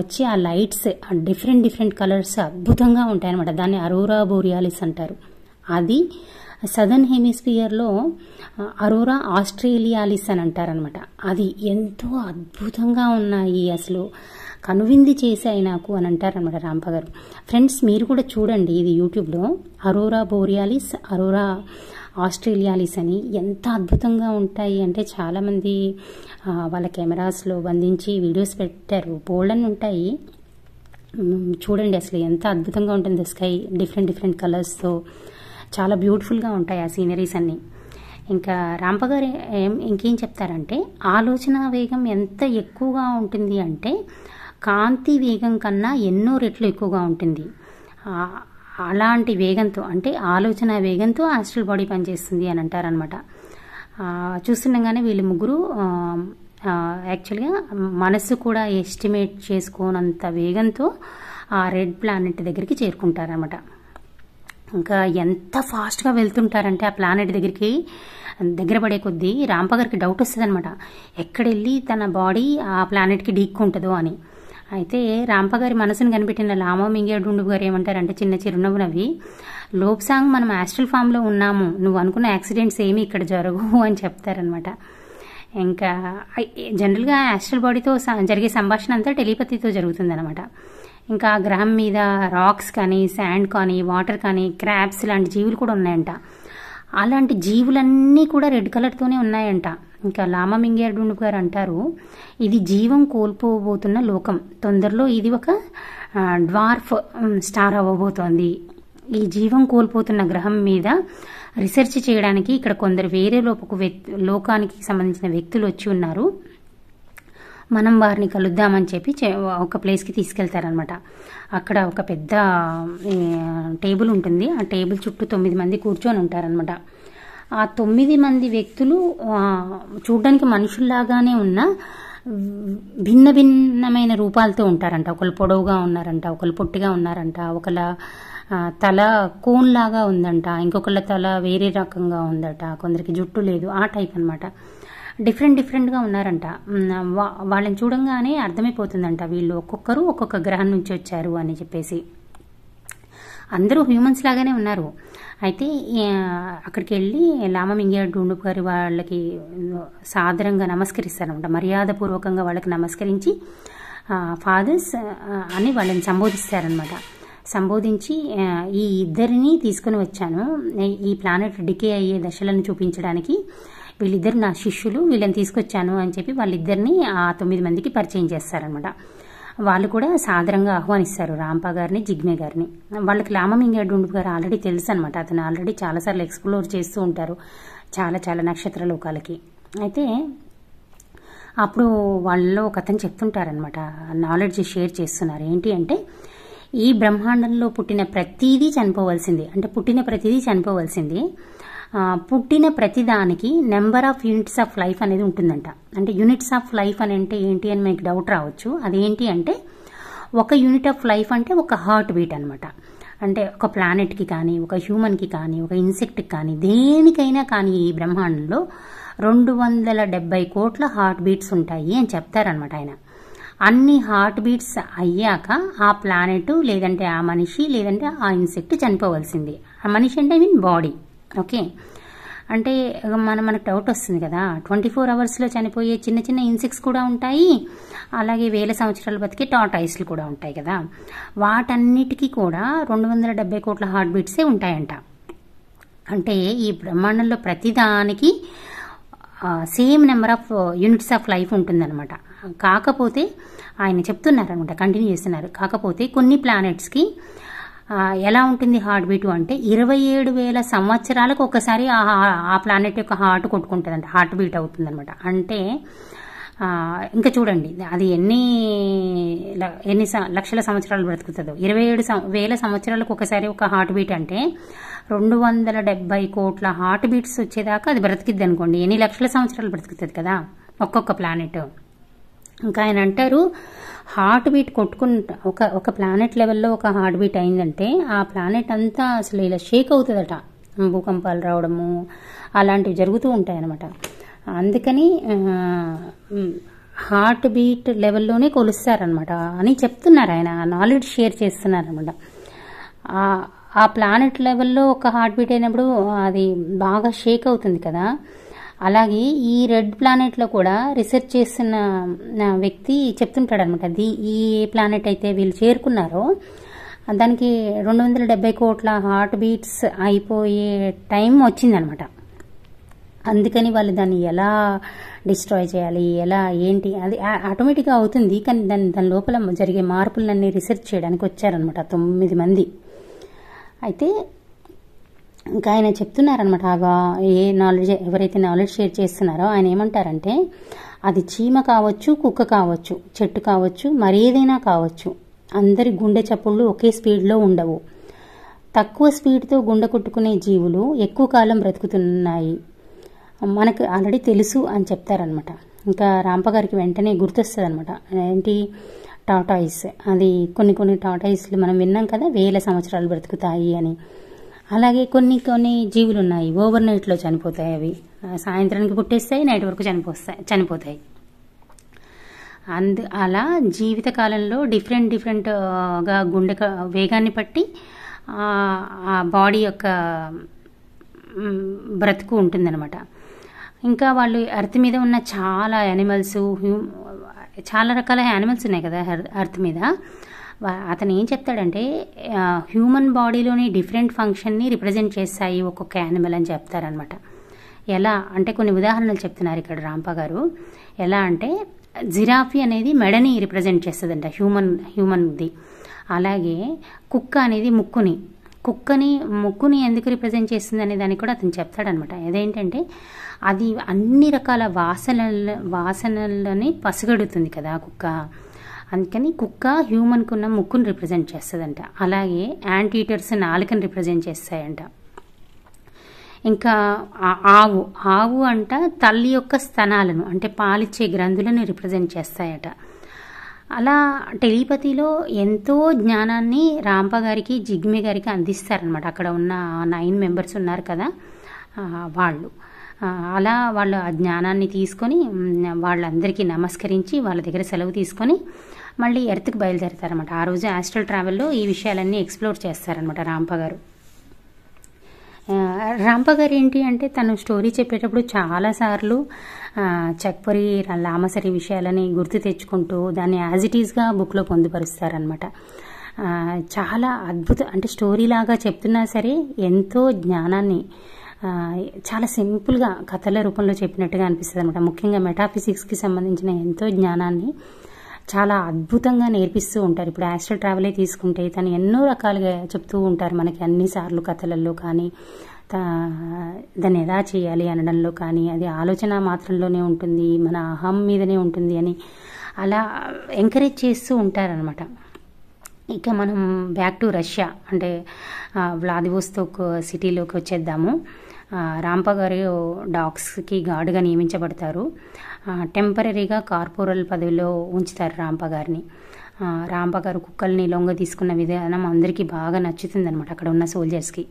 వచ్చి ఆ లైట్స్ డిఫరెంట్ డిఫరెంట్ కలర్స్ అద్భుతంగా ఉంటాయన్నమాట దాన్ని అరోరా బోరియాలిస్ అంటారు అది సదర్న్ హెమిస్ఫియర్లో అరోరా ఆస్ట్రేలియాలిస్ అని అంటారనమాట అది ఎంతో అద్భుతంగా ఉన్నాయి అసలు కనువింది చేశాయి నాకు అని అంటారనమాట రాంప గారు ఫ్రెండ్స్ మీరు కూడా చూడండి ఇది యూట్యూబ్లో అరోరా బోరియాలిస్ అరోరా ఆస్ట్రేలియాలిస్ అని ఎంత అద్భుతంగా ఉంటాయి అంటే చాలామంది వాళ్ళ కెమెరాస్లో బంధించి వీడియోస్ పెట్టారు బోల్డన్ ఉంటాయి చూడండి అసలు ఎంత అద్భుతంగా ఉంటుంది స్కై డిఫరెంట్ డిఫరెంట్ కలర్స్తో చాలా బ్యూటిఫుల్గా ఉంటాయి ఆ సీనరీస్ అన్నీ ఇంకా రాంపగారు ఏం ఇంకేం చెప్తారంటే ఆలోచన వేగం ఎంత ఎక్కువగా ఉంటుంది అంటే కాంతి వేగం కన్నా ఎన్నో రెట్లు ఎక్కువగా ఉంటుంది అలాంటి వేగంతో అంటే ఆలోచన వేగంతో ఆస్ట్రల్ బాడీ పనిచేస్తుంది అని అంటారనమాట చూస్తుండగానే వీళ్ళు ముగ్గురు యాక్చువల్గా మనస్సు కూడా ఎస్టిమేట్ చేసుకోనంత వేగంతో ఆ రెడ్ ప్లానెట్ దగ్గరికి చేరుకుంటారనమాట ఇంకా ఎంత ఫాస్ట్గా వెళ్తుంటారంటే ఆ ప్లానెట్ దగ్గరికి దగ్గర పడే కొద్దీ రాంపగారికి డౌట్ వస్తుంది అనమాట ఎక్కడెళ్ళి తన బాడీ ఆ ప్లానెట్కి ఢీక్కుంటుందో అని అయితే రాంపగారి మనసును కనిపెట్టిన లామో మింగేడుండు గారు ఏమంటారంటే చిన్న చిరునవ్వు నవ్వి లోప్సాంగ్ మనం ఆస్ట్రల్ ఫామ్లో ఉన్నాము నువ్వు అనుకున్న యాక్సిడెంట్స్ ఏమి ఇక్కడ జరగవు అని చెప్తారనమాట ఇంకా జనరల్గా యాస్ట్రల్ బాడీతో జరిగే సంభాషణ అంతా టెలిపతితో అనమాట ఇంకా గ్రహం మీద రాక్స్ కానీ శాండ్ కానీ వాటర్ కానీ క్రాప్స్ లాంటి జీవులు కూడా ఉన్నాయంట అలాంటి జీవులన్నీ కూడా రెడ్ కలర్తోనే ఉన్నాయంట ఇంకా లామా మింగేరుడు గారు అంటారు ఇది జీవం కోల్పోబోతున్న లోకం తొందరలో ఇది ఒక డ్వార్ఫ్ స్టార్ అవ్వబోతోంది ఈ జీవం కోల్పోతున్న గ్రహం మీద రీసెర్చ్ చేయడానికి ఇక్కడ కొందరు వేరే లోపకు లోకానికి సంబంధించిన వ్యక్తులు వచ్చి ఉన్నారు మనం వారిని కలుద్దామని చెప్పి ఒక ప్లేస్కి తీసుకెళ్తారనమాట అక్కడ ఒక పెద్ద టేబుల్ ఉంటుంది ఆ టేబుల్ చుట్టూ తొమ్మిది మంది కూర్చొని ఉంటారనమాట ఆ తొమ్మిది మంది వ్యక్తులు చూడడానికి మనుషుల్లాగానే ఉన్న భిన్న భిన్నమైన రూపాలతో ఉంటారంట ఒకళ్ళు పొడవుగా ఉన్నారంట ఒకళ్ళు పొట్టిగా ఉన్నారంట ఒకళ్ళ తల కోన్లాగా ఉందంట ఇంకొకళ్ళ తల వేరే రకంగా ఉందట కొందరికి జుట్టు లేదు ఆ టైప్ అనమాట డిఫరెంట్ డిఫరెంట్గా ఉన్నారంట వాళ్ళని చూడంగానే అర్థమైపోతుందంట వీళ్ళు ఒక్కొక్కరు ఒక్కొక్క గ్రహం నుంచి వచ్చారు అని చెప్పేసి అందరూ హ్యూమన్స్ లాగానే ఉన్నారు అయితే అక్కడికి వెళ్ళి లామ మింగియ గారి వాళ్ళకి సాదరంగా నమస్కరిస్తారనమాట మర్యాదపూర్వకంగా వాళ్ళకి నమస్కరించి ఫాదర్స్ అని వాళ్ళని సంబోధిస్తారనమాట సంబోధించి ఈ ఇద్దరిని తీసుకుని వచ్చాను ఈ ప్లానెట్ డికే అయ్యే దశలను చూపించడానికి వీళ్ళిద్దరు నా శిష్యులు వీళ్ళని తీసుకొచ్చాను అని చెప్పి వాళ్ళిద్దరిని ఆ తొమ్మిది మందికి పరిచయం చేస్తారనమాట వాళ్ళు కూడా సాదరంగా ఆహ్వానిస్తారు రాంప గారిని జిగ్మే గారిని వాళ్ళకి లామమింగ గారు ఆల్రెడీ తెలుసు అనమాట అతను ఆల్రెడీ చాలాసార్లు ఎక్స్ప్లోర్ చేస్తూ ఉంటారు చాలా చాలా నక్షత్ర లోకాలకి అయితే అప్పుడు వాళ్ళలో ఒక అతను చెప్తుంటారనమాట నాలెడ్జ్ షేర్ చేస్తున్నారు ఏంటి అంటే ఈ బ్రహ్మాండంలో పుట్టిన ప్రతిదీ చనిపోవలసింది అంటే పుట్టిన ప్రతిదీ చనిపోవలసింది పుట్టిన ప్రతిదానికి number of units of life అనేది ఉంటుందంట అంటే యూనిట్స్ ఆఫ్ లైఫ్ అని అంటే ఏంటి అని మీకు డౌట్ రావచ్చు అదేంటి అంటే ఒక యూనిట్ ఆఫ్ లైఫ్ అంటే ఒక హార్ట్ బీట్ అనమాట అంటే ఒక ప్లానెట్కి కానీ ఒక హ్యూమన్కి కానీ ఒక ఇన్సెక్ట్కి కానీ దేనికైనా కానీ ఈ బ్రహ్మాండంలో రెండు వందల డెబ్బై కోట్ల హార్ట్ బీట్స్ ఉంటాయి అని చెప్తారనమాట ఆయన అన్ని హార్ట్ బీట్స్ అయ్యాక ఆ ప్లానెట్ లేదంటే ఆ మనిషి లేదంటే ఆ ఇన్సెక్ట్ చనిపోవలసింది ఆ మనిషి అంటే ఐ మీన్ బాడీ ఓకే అంటే మన మనకు డౌట్ వస్తుంది కదా ట్వంటీ ఫోర్ అవర్స్లో చనిపోయే చిన్న చిన్న ఇన్సెక్ట్స్ కూడా ఉంటాయి అలాగే వేల సంవత్సరాలు బతికే టాటాయిస్లు కూడా ఉంటాయి కదా వాటన్నిటికీ కూడా రెండు వందల డెబ్బై కోట్ల హార్ట్ బీట్సే ఉంటాయంట అంటే ఈ బ్రహ్మాండంలో ప్రతిదానికి same number of units of life ఉంటుందన్నమాట కాకపోతే ఆయన చెప్తున్నారనమాట కంటిన్యూ చేస్తున్నారు కాకపోతే కొన్ని ప్లానెట్స్కి ఎలా ఉంటుంది హార్ట్ బీట్ అంటే ఇరవై ఏడు వేల సంవత్సరాలకు ఒకసారి ఆ ప్లానెట్ యొక్క హార్ట్ కొట్టుకుంటుంది అంటే హార్ట్ బీట్ అనమాట అంటే ఇంకా చూడండి అది ఎన్ని ఎన్ని లక్షల సంవత్సరాలు బ్రతుకుతుందో ఇరవై ఏడు వేల సంవత్సరాలకు ఒకసారి ఒక హార్ట్ బీట్ అంటే రెండు వందల డెబ్బై కోట్ల హార్ట్ బీట్స్ వచ్చేదాకా అది బ్రతికిద్ది అనుకోండి ఎన్ని లక్షల సంవత్సరాలు బ్రతుకుతుంది కదా ఒక్కొక్క ప్లానెట్ ఇంకా ఆయన అంటారు హార్ట్ బీట్ కొట్టుకుంటా ఒక ఒక ప్లానెట్ లెవెల్లో ఒక హార్ట్ బీట్ అయిందంటే ఆ ప్లానెట్ అంతా అసలు ఇలా షేక్ అవుతుందట భూకంపాలు రావడము అలాంటివి జరుగుతూ ఉంటాయన్నమాట అందుకని హార్ట్ బీట్ లెవెల్లోనే కొలుస్తారనమాట అని చెప్తున్నారు ఆయన నాలెడ్జ్ షేర్ చేస్తున్నారనమాట ఆ ప్లానెట్ లెవెల్లో ఒక హార్ట్ బీట్ అయినప్పుడు అది బాగా షేక్ అవుతుంది కదా అలాగే ఈ రెడ్ ప్లానెట్లో కూడా రీసెర్చ్ చేసిన వ్యక్తి చెప్తుంటాడనమాట ది ఈ ప్లానెట్ అయితే వీళ్ళు చేరుకున్నారో దానికి రెండు వందల డెబ్బై కోట్ల హార్ట్ బీట్స్ అయిపోయే టైం వచ్చిందనమాట అందుకని వాళ్ళు దాన్ని ఎలా డిస్ట్రాయ్ చేయాలి ఎలా ఏంటి అది ఆటోమేటిక్గా అవుతుంది కానీ దాని దాని లోపల జరిగే మార్పులన్నీ రీసెర్చ్ చేయడానికి వచ్చారనమాట తొమ్మిది మంది అయితే ఇంకా ఆయన చెప్తున్నారనమాట ఆగా ఏ నాలెడ్జ్ ఎవరైతే నాలెడ్జ్ షేర్ చేస్తున్నారో ఆయన ఏమంటారంటే అది చీమ కావచ్చు కుక్క కావచ్చు చెట్టు కావచ్చు మరేదైనా కావచ్చు అందరి గుండె చప్పుళ్ళు ఒకే స్పీడ్లో ఉండవు తక్కువ స్పీడ్తో గుండె కొట్టుకునే జీవులు ఎక్కువ కాలం బ్రతుకుతున్నాయి మనకు ఆల్రెడీ తెలుసు అని చెప్తారనమాట ఇంకా రాంప గారికి వెంటనే గుర్తొస్తుంది అనమాట ఏంటి టాటాయిస్ అది కొన్ని కొన్ని టాటాయిస్లు మనం విన్నాం కదా వేల సంవత్సరాలు బ్రతుకుతాయి అని అలాగే కొన్ని కొన్ని జీవులు ఉన్నాయి ఓవర్ నైట్లో చనిపోతాయి అవి సాయంత్రానికి పుట్టేస్తాయి నైట్ వరకు చనిపోస్తాయి చనిపోతాయి అందు అలా జీవిత కాలంలో డిఫరెంట్ డిఫరెంట్గా గుండె వేగాన్ని బట్టి ఆ బాడీ యొక్క బ్రతుకు ఉంటుందన్నమాట ఇంకా వాళ్ళు ఎర్త్ మీద ఉన్న చాలా యానిమల్స్ చాలా రకాల యానిమల్స్ ఉన్నాయి కదా ఎర్త్ మీద అతను ఏం చెప్తాడంటే హ్యూమన్ బాడీలోని డిఫరెంట్ ఫంక్షన్ని రిప్రజెంట్ చేస్తాయి ఒక్కొక్క యానిమల్ అని చెప్తారనమాట ఎలా అంటే కొన్ని ఉదాహరణలు చెప్తున్నారు ఇక్కడ రాంప గారు ఎలా అంటే జిరాఫీ అనేది మెడని రిప్రజెంట్ చేస్తుందంట హ్యూమన్ హ్యూమన్ది అలాగే కుక్క అనేది ముక్కుని కుక్కని ముక్కుని ఎందుకు రిప్రజెంట్ చేస్తుంది అనే దానికి కూడా అతను చెప్తాడనమాట అదేంటంటే అది అన్ని రకాల వాసనల వాసనలని పసిగడుతుంది కదా కుక్క అందుకని కుక్క హ్యూమన్కి ఉన్న ముక్కును రిప్రజెంట్ చేస్తుందంట అలాగే యాంటీ ఈటర్స్ నాలుకని రిప్రజెంట్ చేస్తాయంట ఇంకా ఆవు ఆవు అంట తల్లి యొక్క స్థనాలను అంటే పాలిచ్చే గ్రంథులను రిప్రజెంట్ చేస్తాయట అలా టెలిపతిలో ఎంతో జ్ఞానాన్ని రాంప గారికి జిగ్మి గారికి అందిస్తారనమాట అక్కడ ఉన్న నైన్ మెంబర్స్ ఉన్నారు కదా వాళ్ళు అలా వాళ్ళు ఆ జ్ఞానాన్ని తీసుకొని వాళ్ళందరికీ నమస్కరించి వాళ్ళ దగ్గర సెలవు తీసుకొని మళ్ళీ ఎర్త్కి బయలుదేరతారనమాట ఆ రోజు ఆస్ట్రల్ ట్రావెల్లో ఈ విషయాలన్నీ ఎక్స్ప్లోర్ చేస్తారనమాట రాంప గారు రాంప గారు ఏంటి అంటే తను స్టోరీ చెప్పేటప్పుడు చాలాసార్లు చక్పరి లామసరి విషయాలని గుర్తు తెచ్చుకుంటూ దాన్ని యాజ్ ఇట్ ఈస్గా బుక్లో పొందుపరుస్తారనమాట చాలా అద్భుత అంటే స్టోరీ లాగా చెప్తున్నా సరే ఎంతో జ్ఞానాన్ని చాలా సింపుల్గా కథల రూపంలో చెప్పినట్టుగా అనిపిస్తుంది అనమాట ముఖ్యంగా మెటాఫిజిక్స్కి సంబంధించిన ఎంతో జ్ఞానాన్ని చాలా అద్భుతంగా నేర్పిస్తూ ఉంటారు ఇప్పుడు యాస్ట్రల్ ట్రావెలే తీసుకుంటే తను ఎన్నో రకాలుగా చెప్తూ ఉంటారు మనకి అన్నిసార్లు కథలలో కానీ దాన్ని ఎలా చేయాలి అనడంలో కానీ అది ఆలోచన మాత్రంలోనే ఉంటుంది మన అహం మీదనే ఉంటుంది అని అలా ఎంకరేజ్ చేస్తూ ఉంటారనమాట ఇక మనం బ్యాక్ టు రష్యా అంటే వ్లాదివోస్తోక్ సిటీలోకి వచ్చేద్దాము రాంప గారు డాగ్స్కి గార్డుగా నియమించబడతారు టెంపరీగా కార్పొరల్ పదవిలో ఉంచుతారు రాంప గారిని రాంప గారు కుక్కల్ని లొంగ తీసుకున్న విధానం అందరికీ బాగా నచ్చుతుందనమాట అక్కడ ఉన్న సోల్జర్స్కి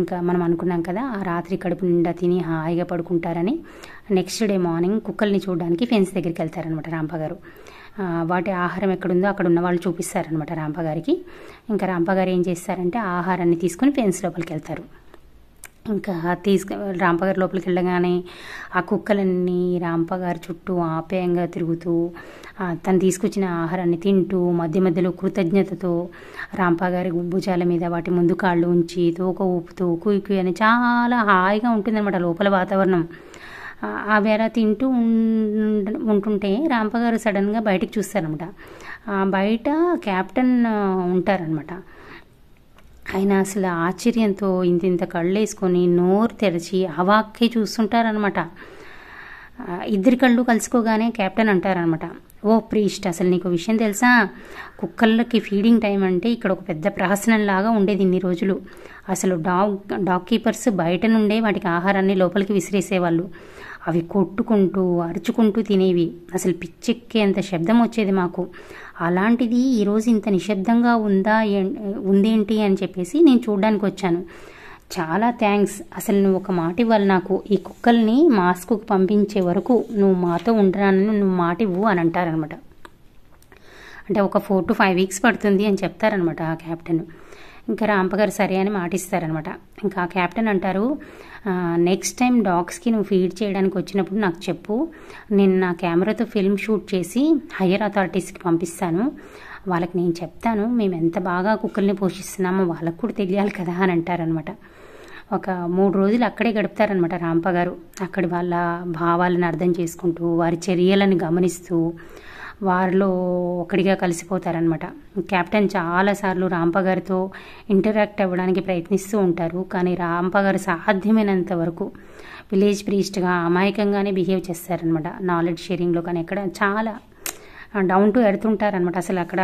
ఇంకా మనం అనుకున్నాం కదా ఆ రాత్రి కడుపు నిండా తిని హాయిగా పడుకుంటారని నెక్స్ట్ డే మార్నింగ్ కుక్కల్ని చూడడానికి ఫెన్స్ దగ్గరికి వెళ్తారనమాట రాంప గారు వాటి ఆహారం ఎక్కడుందో అక్కడ ఉన్న వాళ్ళు చూపిస్తారనమాట రాంప గారికి ఇంకా రాంప గారు ఏం చేస్తారంటే ఆహారాన్ని తీసుకుని ఫెన్స్ లోపలికి వెళ్తారు ఇంకా తీసుకు రాంపగారి లోపలికి వెళ్ళగానే ఆ కుక్కలన్నీ రాంపగారి చుట్టూ ఆప్యాయంగా తిరుగుతూ తను తీసుకొచ్చిన ఆహారాన్ని తింటూ మధ్య మధ్యలో కృతజ్ఞతతో రాంపగారి గుంబుజాల మీద వాటి ముందు కాళ్ళు ఉంచి తోక ఊపుతూ కుయ్ అని చాలా హాయిగా ఉంటుందన్నమాట లోపల వాతావరణం అవి వేళ తింటూ ఉంటుంటే రాంపగారు సడన్గా బయటకు చూస్తారనమాట బయట క్యాప్టెన్ ఉంటారనమాట ఆయన అసలు ఆశ్చర్యంతో ఇంతింత వేసుకొని నోరు తెరిచి అవాక్కే చూస్తుంటారనమాట ఇద్దరి కళ్ళు కలుసుకోగానే కెప్టెన్ అంటారనమాట ఓ ప్రీస్ట్ అసలు నీకు విషయం తెలుసా కుక్కర్లకి ఫీడింగ్ టైం అంటే ఇక్కడ ఒక పెద్ద ప్రహసనంలాగా ఉండేది ఇన్ని రోజులు అసలు డాగ్ డాగ్ కీపర్స్ బయట నుండే వాటికి ఆహారాన్ని లోపలికి విసిరేసేవాళ్ళు అవి కొట్టుకుంటూ అరుచుకుంటూ తినేవి అసలు అంత శబ్దం వచ్చేది మాకు అలాంటిది ఈరోజు ఇంత నిశ్శబ్దంగా ఉందా ఉందేంటి అని చెప్పేసి నేను చూడడానికి వచ్చాను చాలా థ్యాంక్స్ అసలు నువ్వు ఒక మాట ఇవ్వాలి నాకు ఈ కుక్కల్ని మాస్కు పంపించే వరకు నువ్వు మాతో ఉండరానని నువ్వు మాట ఇవ్వు అని అంటారనమాట అంటే ఒక ఫోర్ టు ఫైవ్ వీక్స్ పడుతుంది అని చెప్తారనమాట ఆ క్యాప్టెన్ ఇంకా రాంపగారు సరే అని మాటిస్తారనమాట ఇంకా క్యాప్టెన్ అంటారు నెక్స్ట్ టైం డాగ్స్కి నువ్వు ఫీడ్ చేయడానికి వచ్చినప్పుడు నాకు చెప్పు నేను నా కెమెరాతో ఫిల్మ్ షూట్ చేసి హయ్యర్ అథారిటీస్కి పంపిస్తాను వాళ్ళకి నేను చెప్తాను మేము ఎంత బాగా కుక్కల్ని పోషిస్తున్నామో వాళ్ళకు కూడా తెలియాలి కదా అని అంటారనమాట ఒక మూడు రోజులు అక్కడే గడుపుతారనమాట రాంప గారు అక్కడి వాళ్ళ భావాలను అర్థం చేసుకుంటూ వారి చర్యలను గమనిస్తూ వారిలో ఒకటిగా కలిసిపోతారనమాట కెప్టెన్ చాలాసార్లు సార్లు రాంపగారితో ఇంటరాక్ట్ అవ్వడానికి ప్రయత్నిస్తూ ఉంటారు కానీ రాంపగారు సాధ్యమైనంత వరకు విలేజ్ ప్రీస్ట్గా అమాయకంగానే బిహేవ్ చేస్తారనమాట నాలెడ్జ్ షేరింగ్లో కానీ ఎక్కడ చాలా డౌన్ టు ఎర్త్ ఉంటారనమాట అసలు అక్కడ